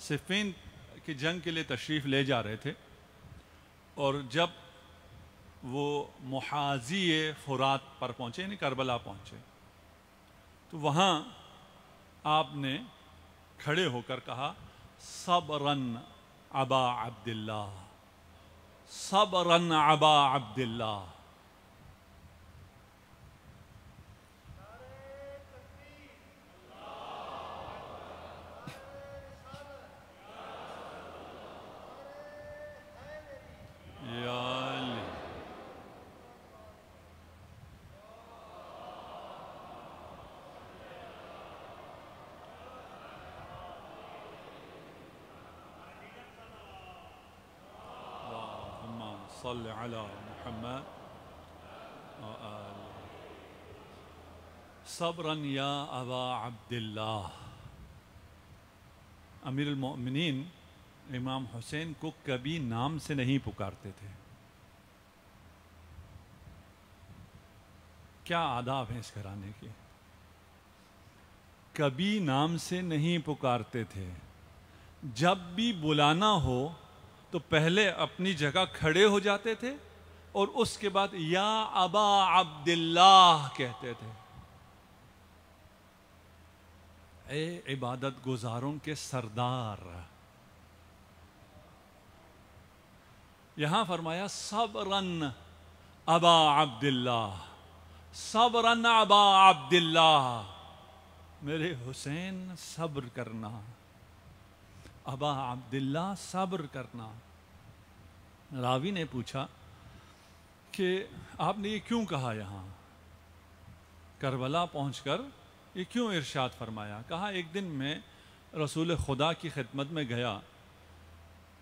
सिफिन की जंग के लिए तशरीफ़ ले जा रहे थे और जब वो महाजी फुरात पर पहुँचे यानी करबला पहुँचे तो वहाँ आपने खड़े होकर कहा सबरन अबा अब्दुल्ला सबरन अबा अब्दुल्ला صل على محمد وآل صبرا يا أبا عبد الله अमीर उमिन इमाम हुसैन को कभी नाम से नहीं पुकारते थे क्या आदाब है इस घराने के कभी नाम से नहीं पुकारते थे जब भी बुलाना हो तो पहले अपनी जगह खड़े हो जाते थे और उसके बाद या अबा अब्दुल्लाह कहते थे ए इबादत गुजारों के सरदार यहां फरमाया सबरन अबा अब्दुल्लाह सबरन अबा अब्दुल्लाह मेरे हुसैन सब्र करना अबा अब्दुल्ला सब्र करना रावी ने पूछा कि आपने ये क्यों कहा यहाँ करबला पहुंचकर ये क्यों इरशाद फरमाया कहा एक दिन मैं रसूल खुदा की खिदमत में गया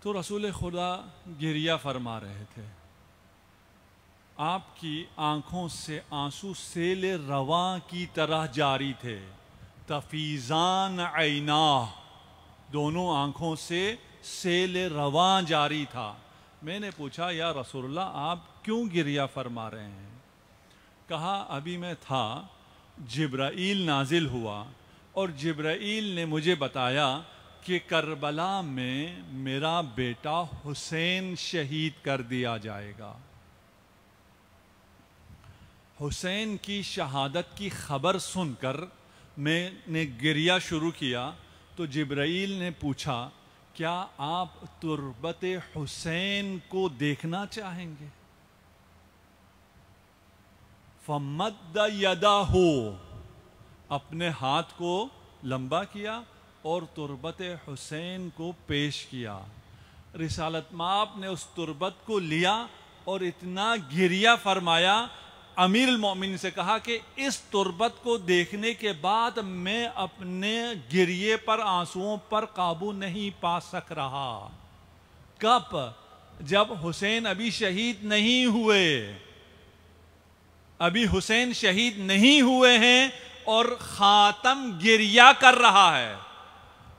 तो रसूल खुदा गिरिया फरमा रहे थे आपकी आंखों से आंसू सेले रवा की तरह जारी थे तफीज़ान ऐना दोनों आँखों से सेल रवा जारी था मैंने पूछा या रसूल्ला आप क्यों गिरिया फरमा रहे हैं कहा अभी मैं था जब्राइल नाजिल हुआ और जब्राइल ने मुझे बताया कि करबला में मेरा बेटा हुसैन शहीद कर दिया जाएगा हुसैन की शहादत की खबर सुनकर मैंने गिरिया शुरू किया तो जिब्राइल ने पूछा क्या आप तुरबत हुसैन को देखना चाहेंगे फमद यदा हो अपने हाथ को लंबा किया और तुरबत हुसैन को पेश किया रिसालत माप ने उस तुरबत को लिया और इतना गिरिया फरमाया अमीर मोमिन से कहा कि इस तुरबत को देखने के बाद मैं अपने गिरिए पर आंसुओं पर काबू नहीं पा सक रहा कब जब हुसैन अभी शहीद नहीं हुए अभी हुसैन शहीद नहीं हुए हैं और खातम गिरिया कर रहा है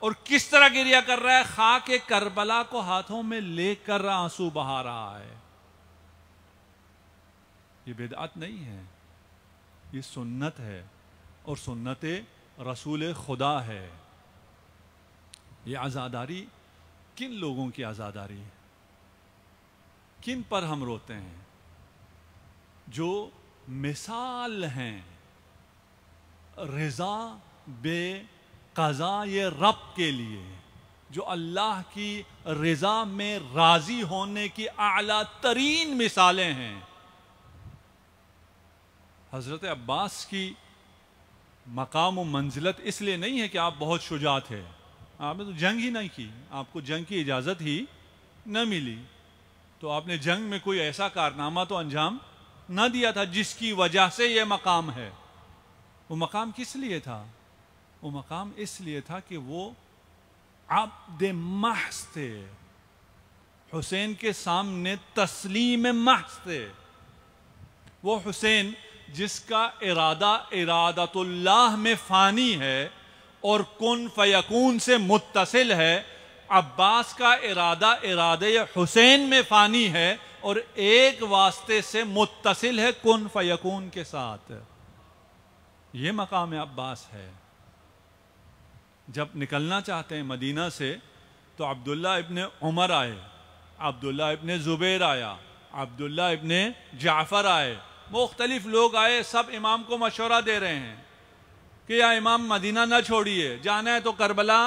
और किस तरह गिरिया कर रहा है खा के करबला को हाथों में लेकर आंसू बहा रहा है ये बेदात नहीं है ये सुन्नत है और सुन्नत रसूल खुदा है ये आज़ादारी किन लोगों की आज़ादारी है किन पर हम रोते हैं जो मिसाल हैं रज़ा बे कज़ा ये रब के लिए जो अल्लाह की रज़ा में राज़ी होने की अला तरीन मिसालें हैं हज़रत अब्बास की मकाम व मंजिलत इसलिए नहीं है कि आप बहुत शुजात है आपने तो जंग ही नहीं की आपको जंग की इजाज़त ही न मिली तो आपने जंग में कोई ऐसा कारनामा तो अंजाम ना दिया था जिसकी वजह से यह मकाम है वो मकाम किस लिए था वो मकाम इसलिए था कि वो दे महस थे हुसैन के सामने तस्लीम महस थे वो हुसैन जिसका इरादा इरादतुल्लाह में फ़ानी है और कन फ़यकून से मुतसिल है अब्बास का इरादा इरादे हुसैन में फ़ानी है और एक वास्ते से मुतसिल है कन फ़यकून के साथ ये मकाम अब्बास है जब निकलना चाहते हैं मदीना से तो अब्दुल्ला इबन उमर आए अब्दुल्ला इबन ज़ुबैर आया अब्दुल्ला इबन जाफ़र आए मुख्तलिफ लोग आए सब इमाम को मशवरा दे रहे हैं कि या इमाम मदीना न छोड़िए जाना है तो करबला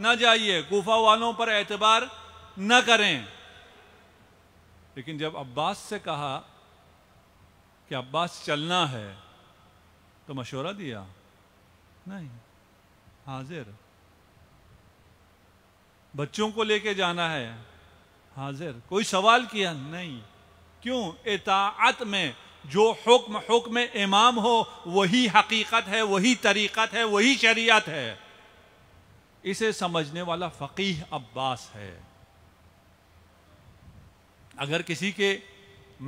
न जाइए गुफा वालों पर एतबार न करें लेकिन जब अब्बास से कहा कि अब्बास चलना है तो मशवरा दिया नहीं हाजिर बच्चों को लेके जाना है हाजिर कोई सवाल किया नहीं क्यों इतात में जो हुक्म हुक्म इमाम हो वही हकीकत है वही तरीक़त है वही शरीयत है इसे समझने वाला फ़कीह अब्बास है अगर किसी के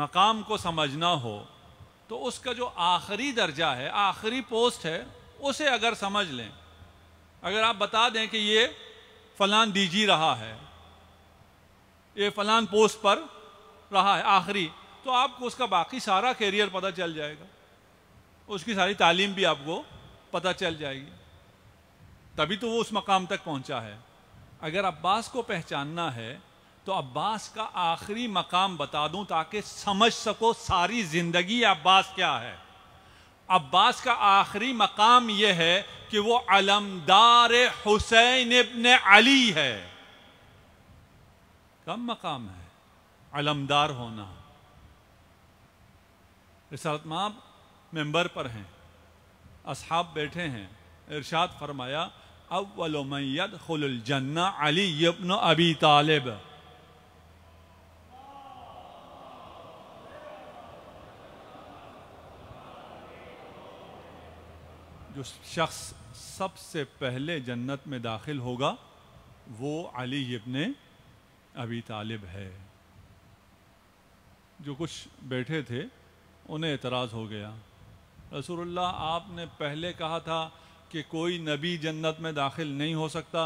मकाम को समझना हो तो उसका जो आखिरी दर्जा है आखिरी पोस्ट है उसे अगर समझ लें अगर आप बता दें कि ये फ़लान डीजी रहा है ये फ़लान पोस्ट पर रहा है आखिरी तो आपको उसका बाकी सारा कैरियर पता चल जाएगा उसकी सारी तालीम भी आपको पता चल जाएगी तभी तो वो उस मकाम तक पहुंचा है अगर अब्बास को पहचानना है तो अब्बास का आखिरी मकाम बता दूं ताकि समझ सको सारी जिंदगी अब्बास क्या है अब्बास का आखिरी मकाम यह है कि वो अलमदार हुसैन इबन अली है कम मकाम है अलमदार होना माब मेंबर पर हैं असहाब बैठे हैं इरशाद फरमाया अव्वलमैद खुलजन्ना अली यबन अबी तालिब जो शख्स सबसे पहले जन्नत में दाखिल होगा वो अली यबन अबी तालिब है जो कुछ बैठे थे उन्हें एतराज़ हो गया रसूलुल्लाह आपने पहले कहा था कि कोई नबी जन्नत में दाखिल नहीं हो सकता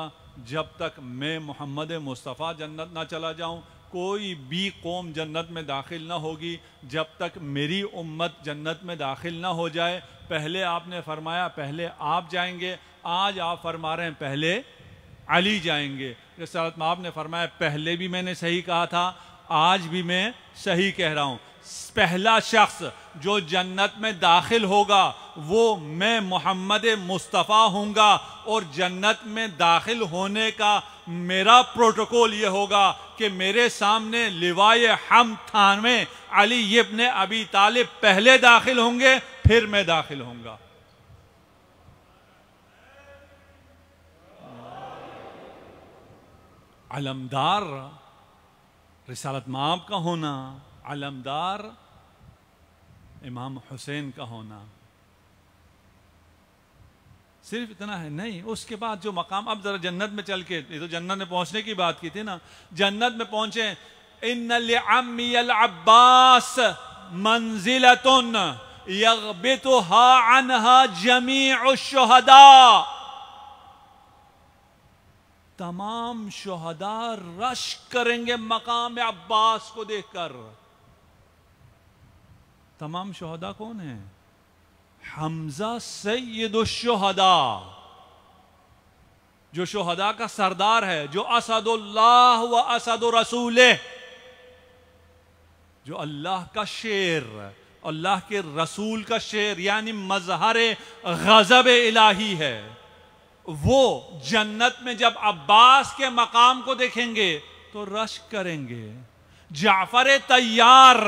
जब तक मैं मोहम्मद मुस्तफ़ा जन्नत ना चला जाऊं कोई भी कौम जन्नत में दाखिल ना होगी जब तक मेरी उम्मत जन्नत में दाखिल ना हो जाए पहले आपने फरमाया पहले आप जाएंगे आज आप फरमा रहे हैं पहले अली जाएंगे जैसे आपने फरमाया पहले भी मैंने सही कहा था आज भी मैं सही कह रहा हूँ पहला शख्स जो जन्नत में दाखिल होगा वो मैं मोहम्मद मुस्तफ़ा होंगे और जन्नत में दाखिल होने का मेरा प्रोटोकॉल ये होगा कि मेरे सामने लिवाए हम थान में अली इबन अबी तालिब पहले दाखिल होंगे फिर मैं दाखिल होऊंगा अलमदार रिसालत माप का होना अलमदार इमाम हुसैन का होना सिर्फ इतना है नहीं उसके बाद जो मकाम अब जरा जन्नत में चल के ये तो जन्नत में पहुंचने की बात की थी ना जन्नत में पहुंचे इन अल अब्बास मंजिलतुन यगबितुहा अनहा जमीउ तमाम शोहदा रश करेंगे मकाम अब्बास को देखकर तमाम शहदा कौन है हमजा शहदा जो शहदा का सरदार है जो असदुल्लाह व असद रसूल जो अल्लाह का शेर अल्लाह के रसूल का शेर यानी मजहर गजब इलाही है वो जन्नत में जब अब्बास के मकाम को देखेंगे तो रश करेंगे जाफर तैयार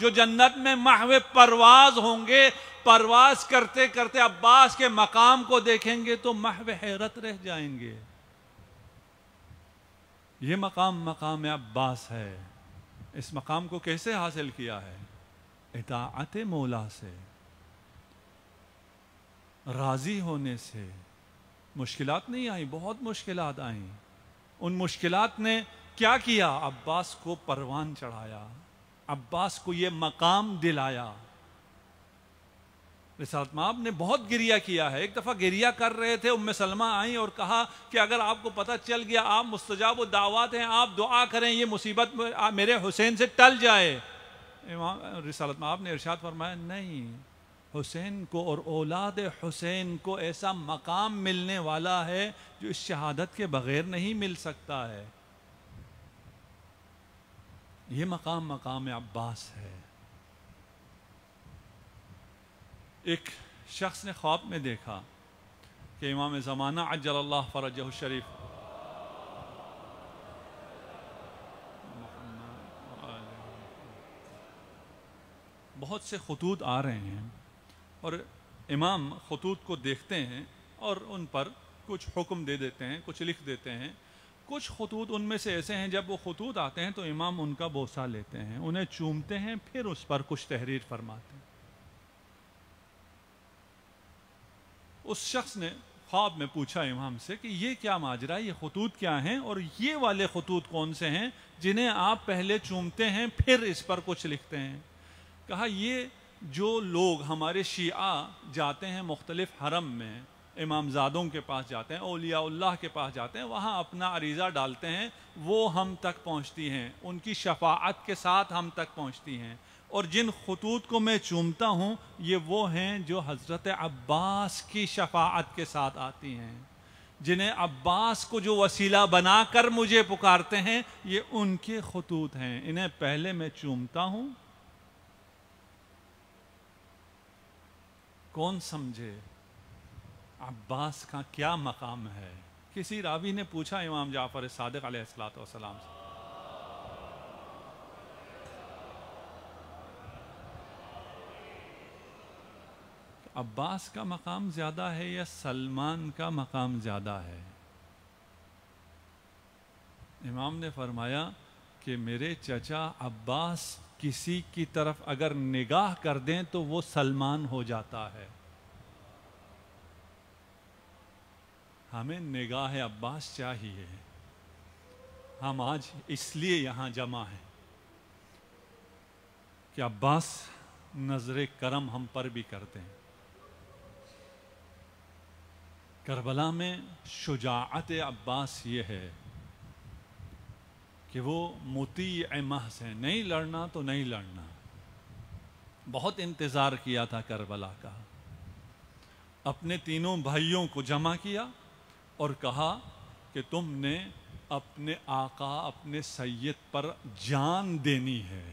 जो जन्नत में महव परवाज होंगे परवाज करते करते अब्बास के मकाम को देखेंगे तो महव हैरत रह जाएंगे ये मकाम मकाम अब्बास है इस मकाम को कैसे हासिल किया है इताअत मौला से राजी होने से मुश्किलात नहीं आई बहुत मुश्किलात आई उन मुश्किलात ने क्या किया अब्बास को परवान चढ़ाया अब्बास को यह मकाम दिलाया रिसात ने बहुत गिरिया किया है एक दफ़ा गिरिया कर रहे थे उम्मे सलमा आई और कहा कि अगर आपको पता चल गया आप मुस्तजाब दावत हैं आप दुआ करें ये मुसीबत मेरे हुसैन से टल जाए इमाम रिसालत माब ने इर्शाद फरमाया नहीं हुसैन को और औलाद हुसैन को ऐसा मकाम मिलने वाला है जो इस शहादत के बग़ैर नहीं मिल सकता है ये मकाम मकाम अब्बास है एक शख्स ने ख्वाब में देखा कि इमाम ज़माना अजल फ़रज शरीफ बहुत से खतूत आ रहे हैं और इमाम खतूत को देखते हैं और उन पर कुछ हुक्म दे देते हैं कुछ लिख देते हैं कुछ खतूत उनमें से ऐसे हैं जब वो खतूत आते हैं तो इमाम उनका बोसा लेते हैं उन्हें चूमते हैं फिर उस पर कुछ तहरीर फरमाते हैं उस शख्स ने ख्वाब में पूछा इमाम से कि ये क्या माजरा ये खतूत क्या हैं और ये वाले खतूत कौन से हैं जिन्हें आप पहले चूमते हैं फिर इस पर कुछ लिखते हैं कहा ये जो लोग हमारे शिया जाते हैं मुख्तलिफ हरम में इमामजादों के पास जाते हैं ओलियाल्ला के पास जाते हैं वहाँ अपना अरीज़ा डालते हैं वो हम तक पहुँचती हैं उनकी शफात के साथ हम तक पहुँचती हैं और जिन खतूत को मैं चूमता हूँ ये वो हैं जो हज़रत अब्बास की शफात के साथ आती हैं जिन्हें अब्बास को जो वसीला बना कर मुझे पुकारते हैं ये उनके खतूत हैं इन्हें पहले मैं चूमता हूँ कौन समझे अब्बास का क्या मकाम है किसी रावी ने पूछा इमाम जाफर सादक सलाम से अब्बास का मकाम ज़्यादा है या सलमान का मकाम ज़्यादा है इमाम ने फरमाया कि मेरे चचा अब्बास किसी की तरफ अगर निगाह कर दें तो वो सलमान हो जाता है हमें निगाह अब्बास चाहिए हम आज इसलिए यहाँ जमा हैं कि अब्बास नजर करम हम पर भी करते हैं करबला में शुजात अब्बास ये है कि वो मोती महस से नहीं लड़ना तो नहीं लड़ना बहुत इंतज़ार किया था करबला का अपने तीनों भाइयों को जमा किया और कहा कि तुमने अपने आका अपने सैयद पर जान देनी है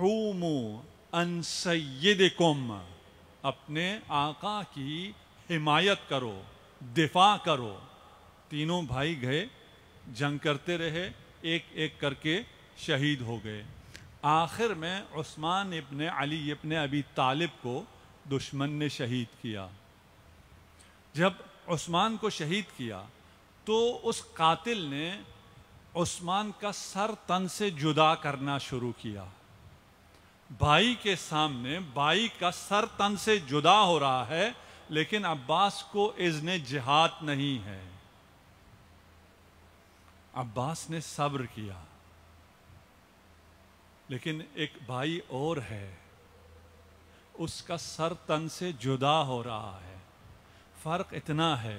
हूमो अन सैद अपने आका की हिमायत करो दिफा करो तीनों भाई गए जंग करते रहे एक एक करके शहीद हो गए आखिर में उस्मान इब्ने अली इबन अबी तालिब को दुश्मन ने शहीद किया जब उस्मान को शहीद किया तो उस कातिल ने उस्मान का सर तन से जुदा करना शुरू किया भाई के सामने भाई का सर तन से जुदा हो रहा है लेकिन अब्बास को इजने जिहाद नहीं है अब्बास ने सब्र किया लेकिन एक भाई और है उसका सर तन से जुदा हो रहा है फ़र्क इतना है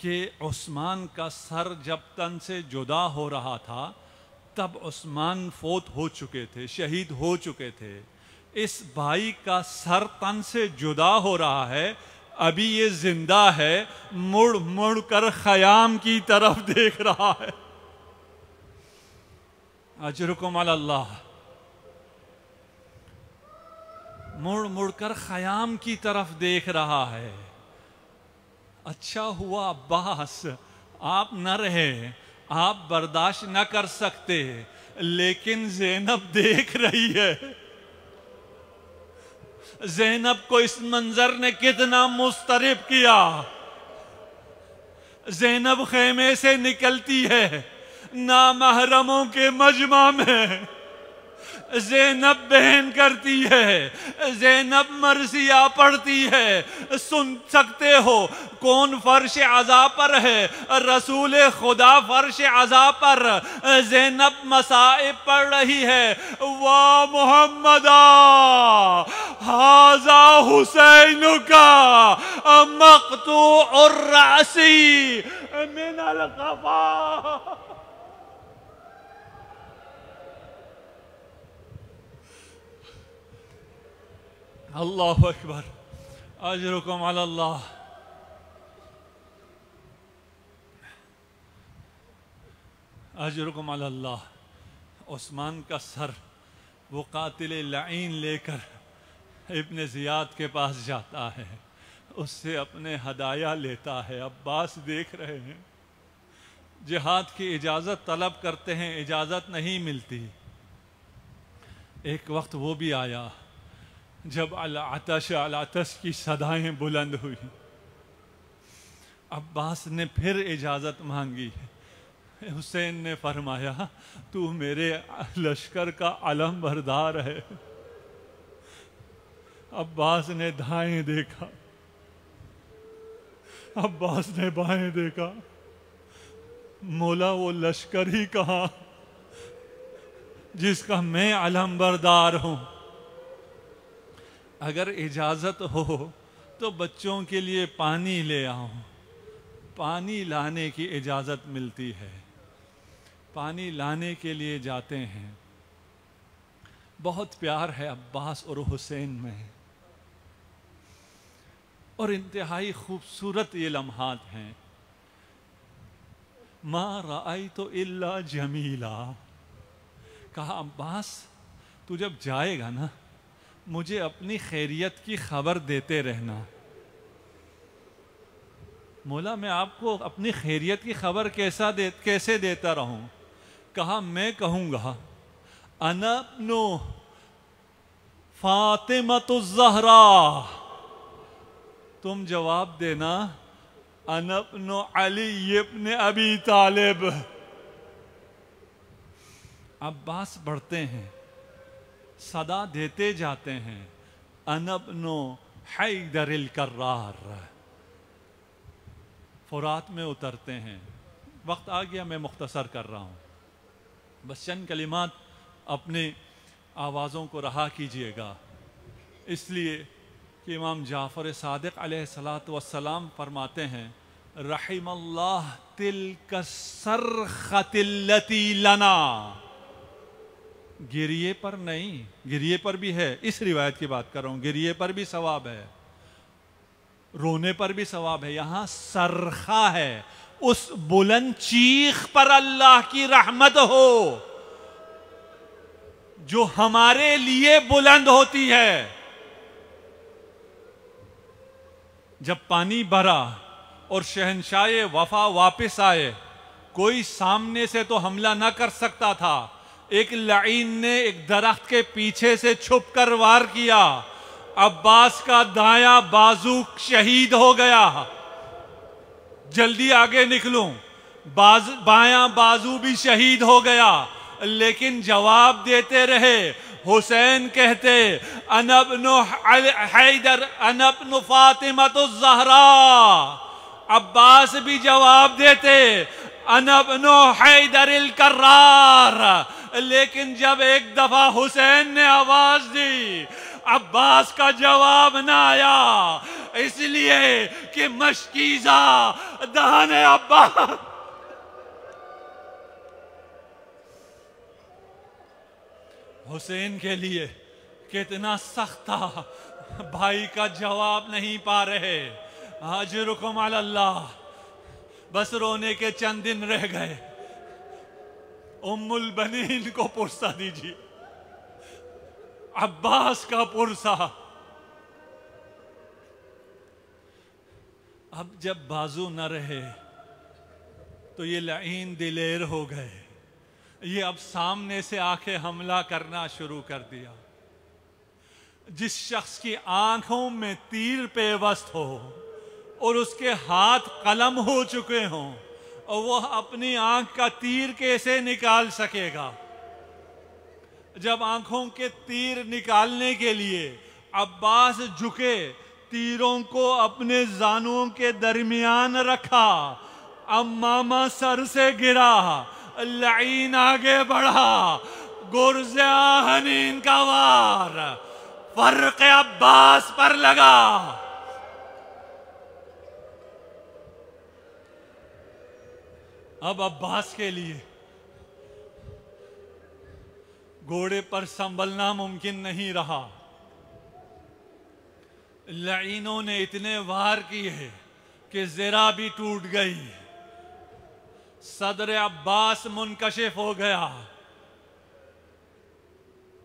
कि उस्मान का सर जब तन से जुदा हो रहा था तब उस्मान फोत हो चुके थे शहीद हो चुके थे इस भाई का सर तन से जुदा हो रहा है अभी ये जिंदा है मुड़ मुड़ कर खयाम की तरफ देख रहा है अजरकुम अल्लाह मुड़ मुड़ कर खयाम की तरफ देख रहा है अच्छा हुआ अब्बास आप न रहे आप बर्दाश्त न कर सकते लेकिन जैनब देख रही है जैनब को इस मंजर ने कितना मुस्तरब किया जैनब खेमे से निकलती है ना महरमों के मजमा में जैनब बहन करती है जैनब मरसिया पढ़ती है सुन सकते हो कौन फर्श अजा पर है रसूल खुदा फर्श अजा पर जैनब मसाइब पढ़ रही है वाह मोहम्मदा हाजा हुसैन का मकतू और रासी मिनल खफा अल्लाह अकबर अजरकम अल्लाह अजरकम अल्लाह उस्मान का सर वो कातिल लाइन लेकर इबन ज़ियाद के पास जाता है उससे अपने हदाया लेता है अब्बास देख रहे हैं जिहाद की इजाज़त तलब करते हैं इजाज़त नहीं मिलती एक वक्त वो भी आया जब अल आतश की सदाएं बुलंद हुई अब्बास ने फिर इजाज़त मांगी हुसैन ने फरमाया तू मेरे लश्कर का अलम बरदार है अब्बास ने धाएं देखा अब्बास ने बाएं देखा मोला वो लश्कर ही कहा जिसका मैं अलम बरदार हूं अगर इजाज़त हो तो बच्चों के लिए पानी ले आऊँ पानी लाने की इजाज़त मिलती है पानी लाने के लिए जाते हैं बहुत प्यार है अब्बास और हुसैन में और इंतहाई खूबसूरत ये लम्हात हैं माँ राई तो इल्ला जमीला कहा अब्बास तू जब जाएगा ना मुझे अपनी खैरियत की खबर देते रहना मौला मैं आपको अपनी खैरियत की खबर कैसा दे कैसे देता रहूं कहा मैं कहूँगा अनपनो जहरा तुम जवाब देना अनपनो अली इब्न अबी तालिब अब्बास बढ़ते हैं सदा देते जाते हैं अनबनो दरिल कर्रार फुरात में उतरते हैं वक्त आ गया मैं मुख्तसर कर रहा हूँ बस चंद कलिमात अपने आवाज़ों को रहा कीजिएगा इसलिए कि इमाम जाफ़र सदक सलाम फरमाते हैं रहीम तिल कसर खतिलती लना गिरिए पर नहीं गिरिए पर भी है इस रिवायत की बात कर रहा हूं गिरिए पर भी सवाब है रोने पर भी सवाब है यहां सरखा है उस बुलंद चीख पर अल्लाह की रहमत हो जो हमारे लिए बुलंद होती है जब पानी भरा और शहनशाह वफा वापस आए कोई सामने से तो हमला ना कर सकता था एक लाइन ने एक दरख्त के पीछे से छुप कर वार किया अब्बास का दाया बाजू शहीद हो गया जल्दी आगे निकलूं बाज बाया बाजू भी शहीद हो गया लेकिन जवाब देते रहे हुसैन कहते नो हैदर नो फातिमा तो जहरा अब्बास भी जवाब देते नो हैदर करार लेकिन जब एक दफा हुसैन ने आवाज दी अब्बास का जवाब ना आया इसलिए कि मशकीजा दहन अब्बास हुसैन के लिए कितना सख्त था भाई का जवाब नहीं पा रहे हाजिर अल्लाह बस रोने के चंद दिन रह गए उम्मुल बनीन को पुरसा दीजिए अब्बास का पुरसा अब जब बाजू न रहे तो ये लाइन दिलेर हो गए ये अब सामने से आके हमला करना शुरू कर दिया जिस शख्स की आंखों में तीर पेवस्त हो और उसके हाथ कलम हो चुके हों और वह अपनी आंख का तीर कैसे निकाल सकेगा जब आंखों के तीर निकालने के लिए अब्बास झुके तीरों को अपने जानों के दरमियान रखा अम्मामा सर से गिरा लाइन आगे बढ़ा गुरजा हनीन का वार फर्क अब्बास पर लगा अब अब्बास के लिए घोड़े पर संभलना मुमकिन नहीं रहा लाइनों ने इतने वार किए कि जरा भी टूट गई सदर अब्बास मुनकशिफ हो गया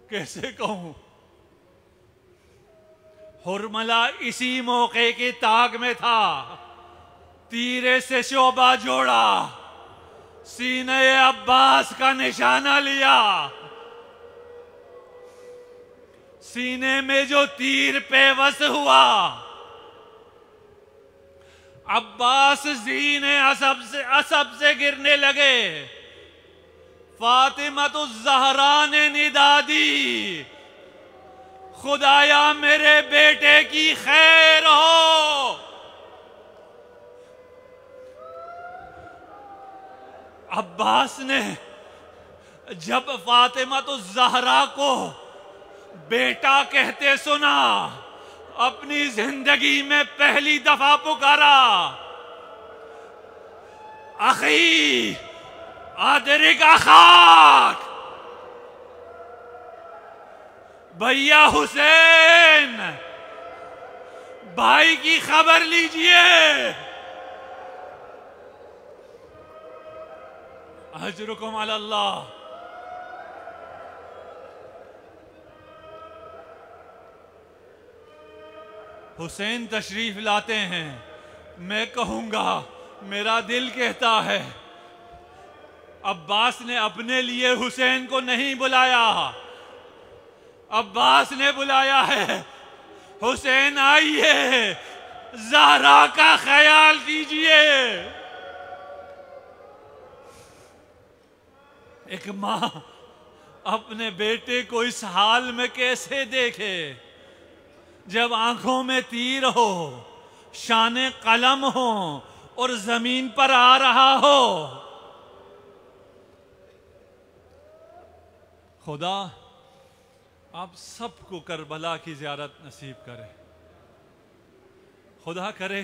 कैसे कहूं हुरमला इसी मौके के ताक में था तीरे से शोभा जोड़ा सीने अब्बास का निशाना लिया सीने में जो तीर पेवस हुआ अब्बास जीन असब से असब से गिरने लगे फातिमा तो जहरा ने निदा दी खुदाया मेरे बेटे की खैर हो अब्बास ने जब फातिमा तो जहरा को बेटा कहते सुना अपनी जिंदगी में पहली दफा पुकारा अखी आदरिक खाक भैया हुसैन भाई की खबर लीजिए अजरुकुम अल्लाह हुसैन तशरीफ लाते हैं मैं कहूंगा मेरा दिल कहता है अब्बास ने अपने लिए हुसैन को नहीं बुलाया अब्बास ने बुलाया है हुसैन आइए जारा का ख्याल कीजिए एक माँ अपने बेटे को इस हाल में कैसे देखे जब आंखों में तीर हो शान कलम हो और जमीन पर आ रहा हो खुदा आप सबको करबला की ज्यारत नसीब करे खुदा करे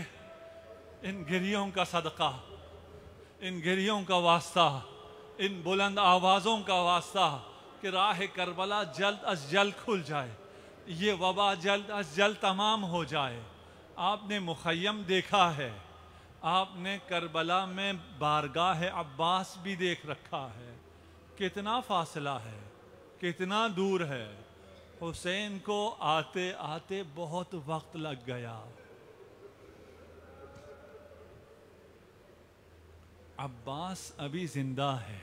इन गिरियों का सदका इन गिरियों का वास्ता इन बुलंद आवाज़ों का वास्ता कि राह करबला जल्द अज जल्द खुल जाए ये वबा जल्द अज जल्द तमाम हो जाए आपने मुखयम देखा है आपने करबला में बारगाह अब्बास भी देख रखा है कितना फासला है कितना दूर है हुसैन को आते आते बहुत वक्त लग गया अब्बास अभी जिंदा है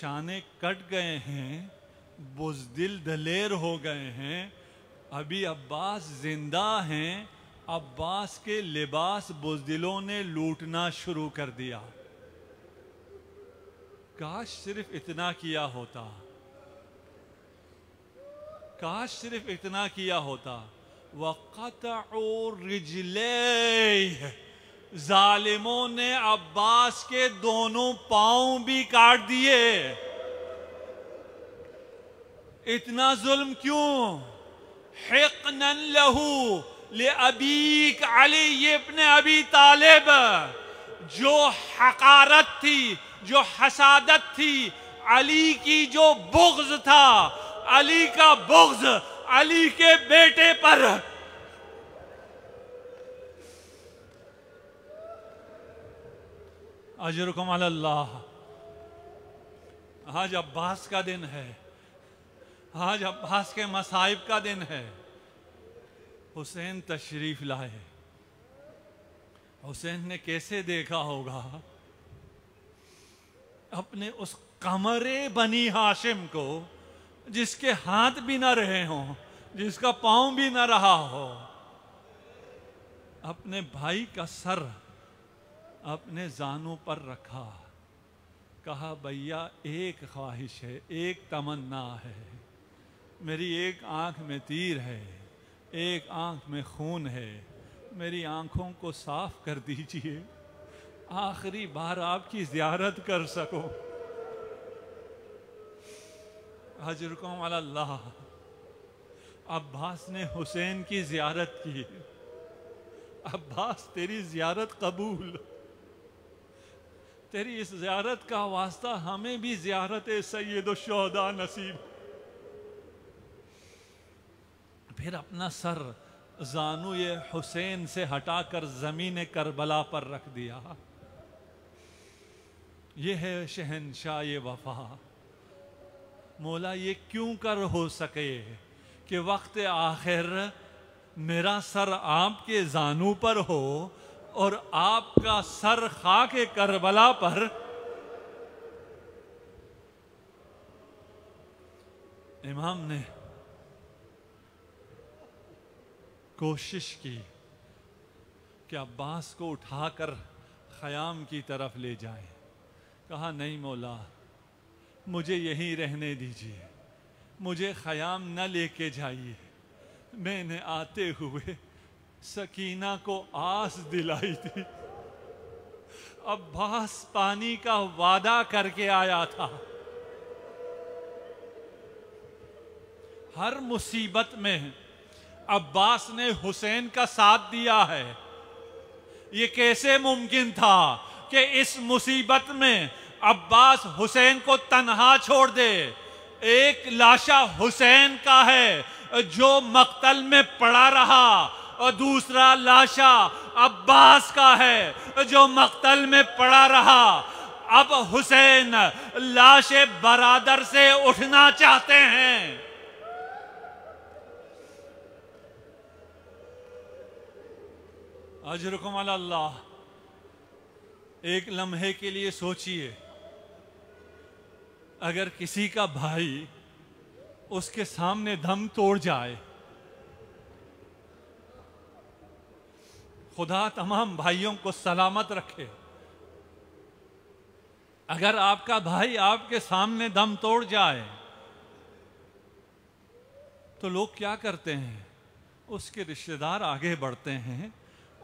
शाने कट गए हैं बुजदिल दलेर हो गए हैं अभी अब्बास जिंदा हैं अब्बास के लिबास बुजदिलों ने लूटना शुरू कर दिया काश सिर्फ इतना किया होता काश सिर्फ इतना किया होता वक्त और रिजले जालिमों ने अब्बास के दोनों पांव भी काट दिए इतना जुल्म क्यों हिकनन लहू ले अबीक अली ये अपने अभी तालिब जो हकारत थी जो हसादत थी अली की जो बुग्ज था अली का बुग्ज अली के बेटे पर अजरकम अल्लाह आज अब्बास का दिन है आज अब्बास के मसाइब का दिन है हुसैन तशरीफ लाए हुसैन ने कैसे देखा होगा अपने उस कमरे बनी हाशिम को जिसके हाथ भी ना रहे हों जिसका पांव भी ना रहा हो अपने भाई का सर अपने जानों पर रखा कहा भैया एक ख्वाहिश है एक तमन्ना है मेरी एक आंख में तीर है एक आंख में खून है मेरी आंखों को साफ कर दीजिए आखिरी बार आपकी ज़ियारत कर सको हजरकों वाला अल्लाह अब्बास ने हुसैन की ज़ियारत की अब्बास तेरी ज़ियारत कबूल तेरी इस ज्यारत का वास्ता हमें भी ज्यारत सैद शहदा नसीब फिर अपना सर जानू हुसैन से हटाकर जमीन करबला पर रख दिया ये है शहनशाह ये वफा मोला ये क्यों कर हो सके कि वक्त आखिर मेरा सर आपके जानू पर हो और आपका सर के करबला पर इमाम ने कोशिश की कि अब्बास को उठाकर ख़याम की तरफ ले जाए कहा नहीं मौला मुझे यहीं रहने दीजिए मुझे ख़याम न लेके जाइए मैंने आते हुए सकीना को आस दिलाई थी अब्बास पानी का वादा करके आया था हर मुसीबत में अब्बास ने हुसैन का साथ दिया है ये कैसे मुमकिन था कि इस मुसीबत में अब्बास हुसैन को तनहा छोड़ दे एक लाशा हुसैन का है जो मकतल में पड़ा रहा और दूसरा लाशा अब्बास का है जो मख्तल में पड़ा रहा अब हुसैन लाश बरादर से उठना चाहते हैं अजरकम अल्लाह एक लम्हे के लिए सोचिए अगर किसी का भाई उसके सामने दम तोड़ जाए खुदा तमाम भाइयों को सलामत रखे अगर आपका भाई आपके सामने दम तोड़ जाए तो लोग क्या करते हैं उसके रिश्तेदार आगे बढ़ते हैं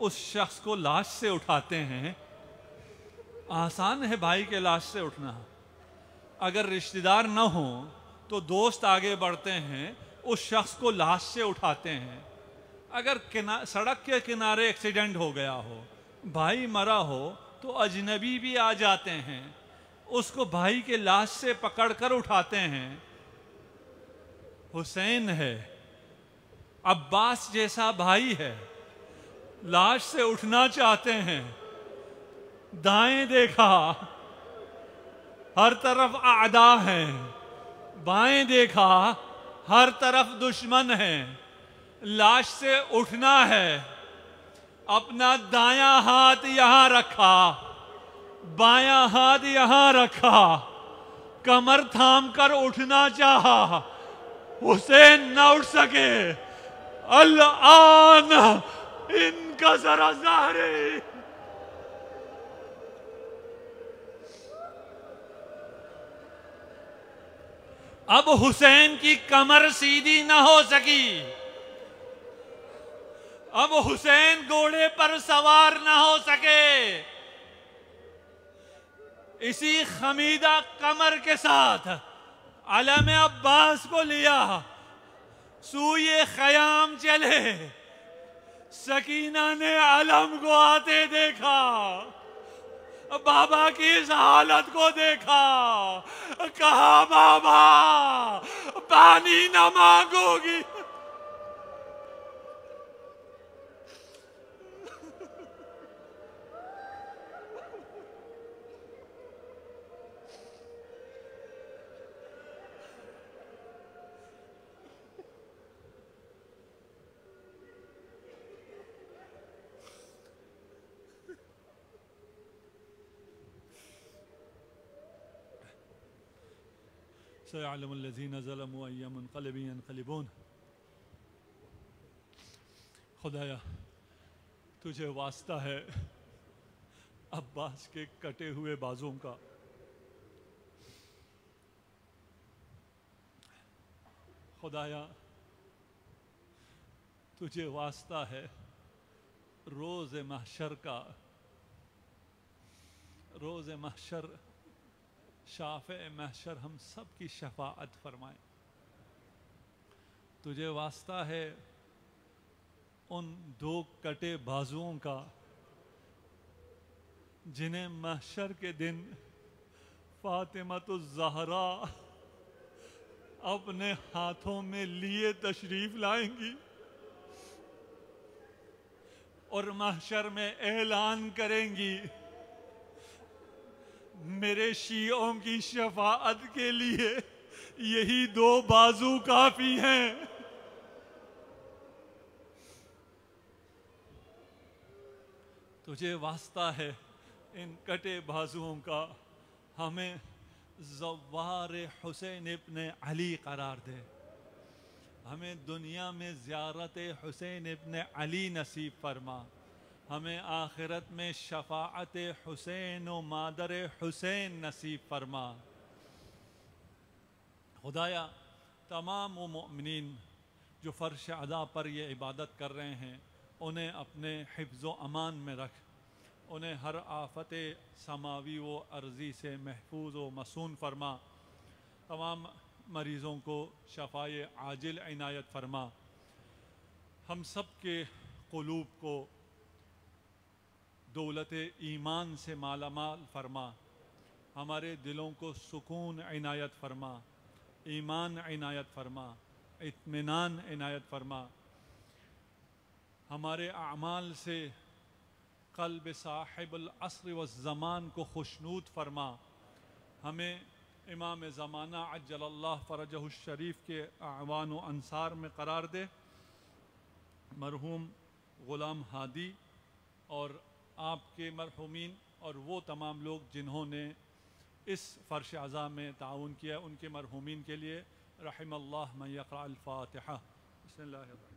उस शख्स को लाश से उठाते हैं आसान है भाई के लाश से उठना अगर रिश्तेदार न हो तो दोस्त आगे बढ़ते हैं उस शख्स को लाश से उठाते हैं अगर किना सड़क के किनारे एक्सीडेंट हो गया हो भाई मरा हो तो अजनबी भी आ जाते हैं उसको भाई के लाश से पकड़कर उठाते हैं हुसैन है अब्बास जैसा भाई है लाश से उठना चाहते हैं दाएं देखा हर तरफ आदा हैं बाएं देखा हर तरफ दुश्मन हैं लाश से उठना है अपना दाया हाथ यहां रखा बाया हाथ यहां रखा कमर थाम कर उठना चाहा हुसैन ना उठ सके अल्लाह इनका जरा जहरे अब हुसैन की कमर सीधी ना हो सकी अब हुसैन घोड़े पर सवार ना हो सके इसी खमीदा कमर के साथ अलम अब्बास को लिया सूए खयाम चले सकीना ने आलम को आते देखा बाबा की इस हालत को देखा कहा बाबा पानी ना मांगोगी يعلم الذين ظلموا أي منقلب ينقلبون खुदाया तुझे वास्ता है अब्बास के कटे हुए बाजों का खुदाया तुझे वास्ता है रोज़ महशर का रोज़ महशर शाफ महशर हम सब की शफात फरमाए तुझे वास्ता है उन दो कटे बाजुओं का जिन्हें महशर के दिन जहरा अपने हाथों में लिए तशरीफ लाएंगी और महशर में ऐलान करेंगी मेरे शीओं की शफात के लिए यही दो बाजू काफी हैं तुझे वास्ता है इन कटे बाजुओं का हमें जवार हुसैन इबन अली करार दे हमें दुनिया में ज़्यारत हुसैन इबन अली नसीब फरमा हमें आखिरत में शफात हुसैन व मादर हुसैन नसीब फरमा खुदाया तमाम ममिन जो फ़र्श अदा पर ये इबादत कर रहे हैं उन्हें अपने हिफ्ज़ अमान में रख उन्हें हर आफत समावी व अर्ज़ी से महफूज व मसून फरमा तमाम मरीज़ों को शफाए आजिल इनायत फरमा हम सब के कलूब को दौलत ईमान से मालामाल फरमा हमारे दिलों को सुकून इनायत फरमा ईमान इनायत फरमा इतमान इनायत फरमा हमारे अमाल से कल्ब असर व ज़मान को खुशनूद फरमा हमें इमाम ज़माना अज्जल्ला फ़रजशरीफ़ के अवान अनसार में करार दे मरहूम ग़ुलाम हादी और आपके मरहूमिन और वो तमाम लोग जिन्होंने इस फ़र्श अज़ा में ताउन किया उनके मरहूमिन के लिए रहमल्ला मैक़ा फ़ातहा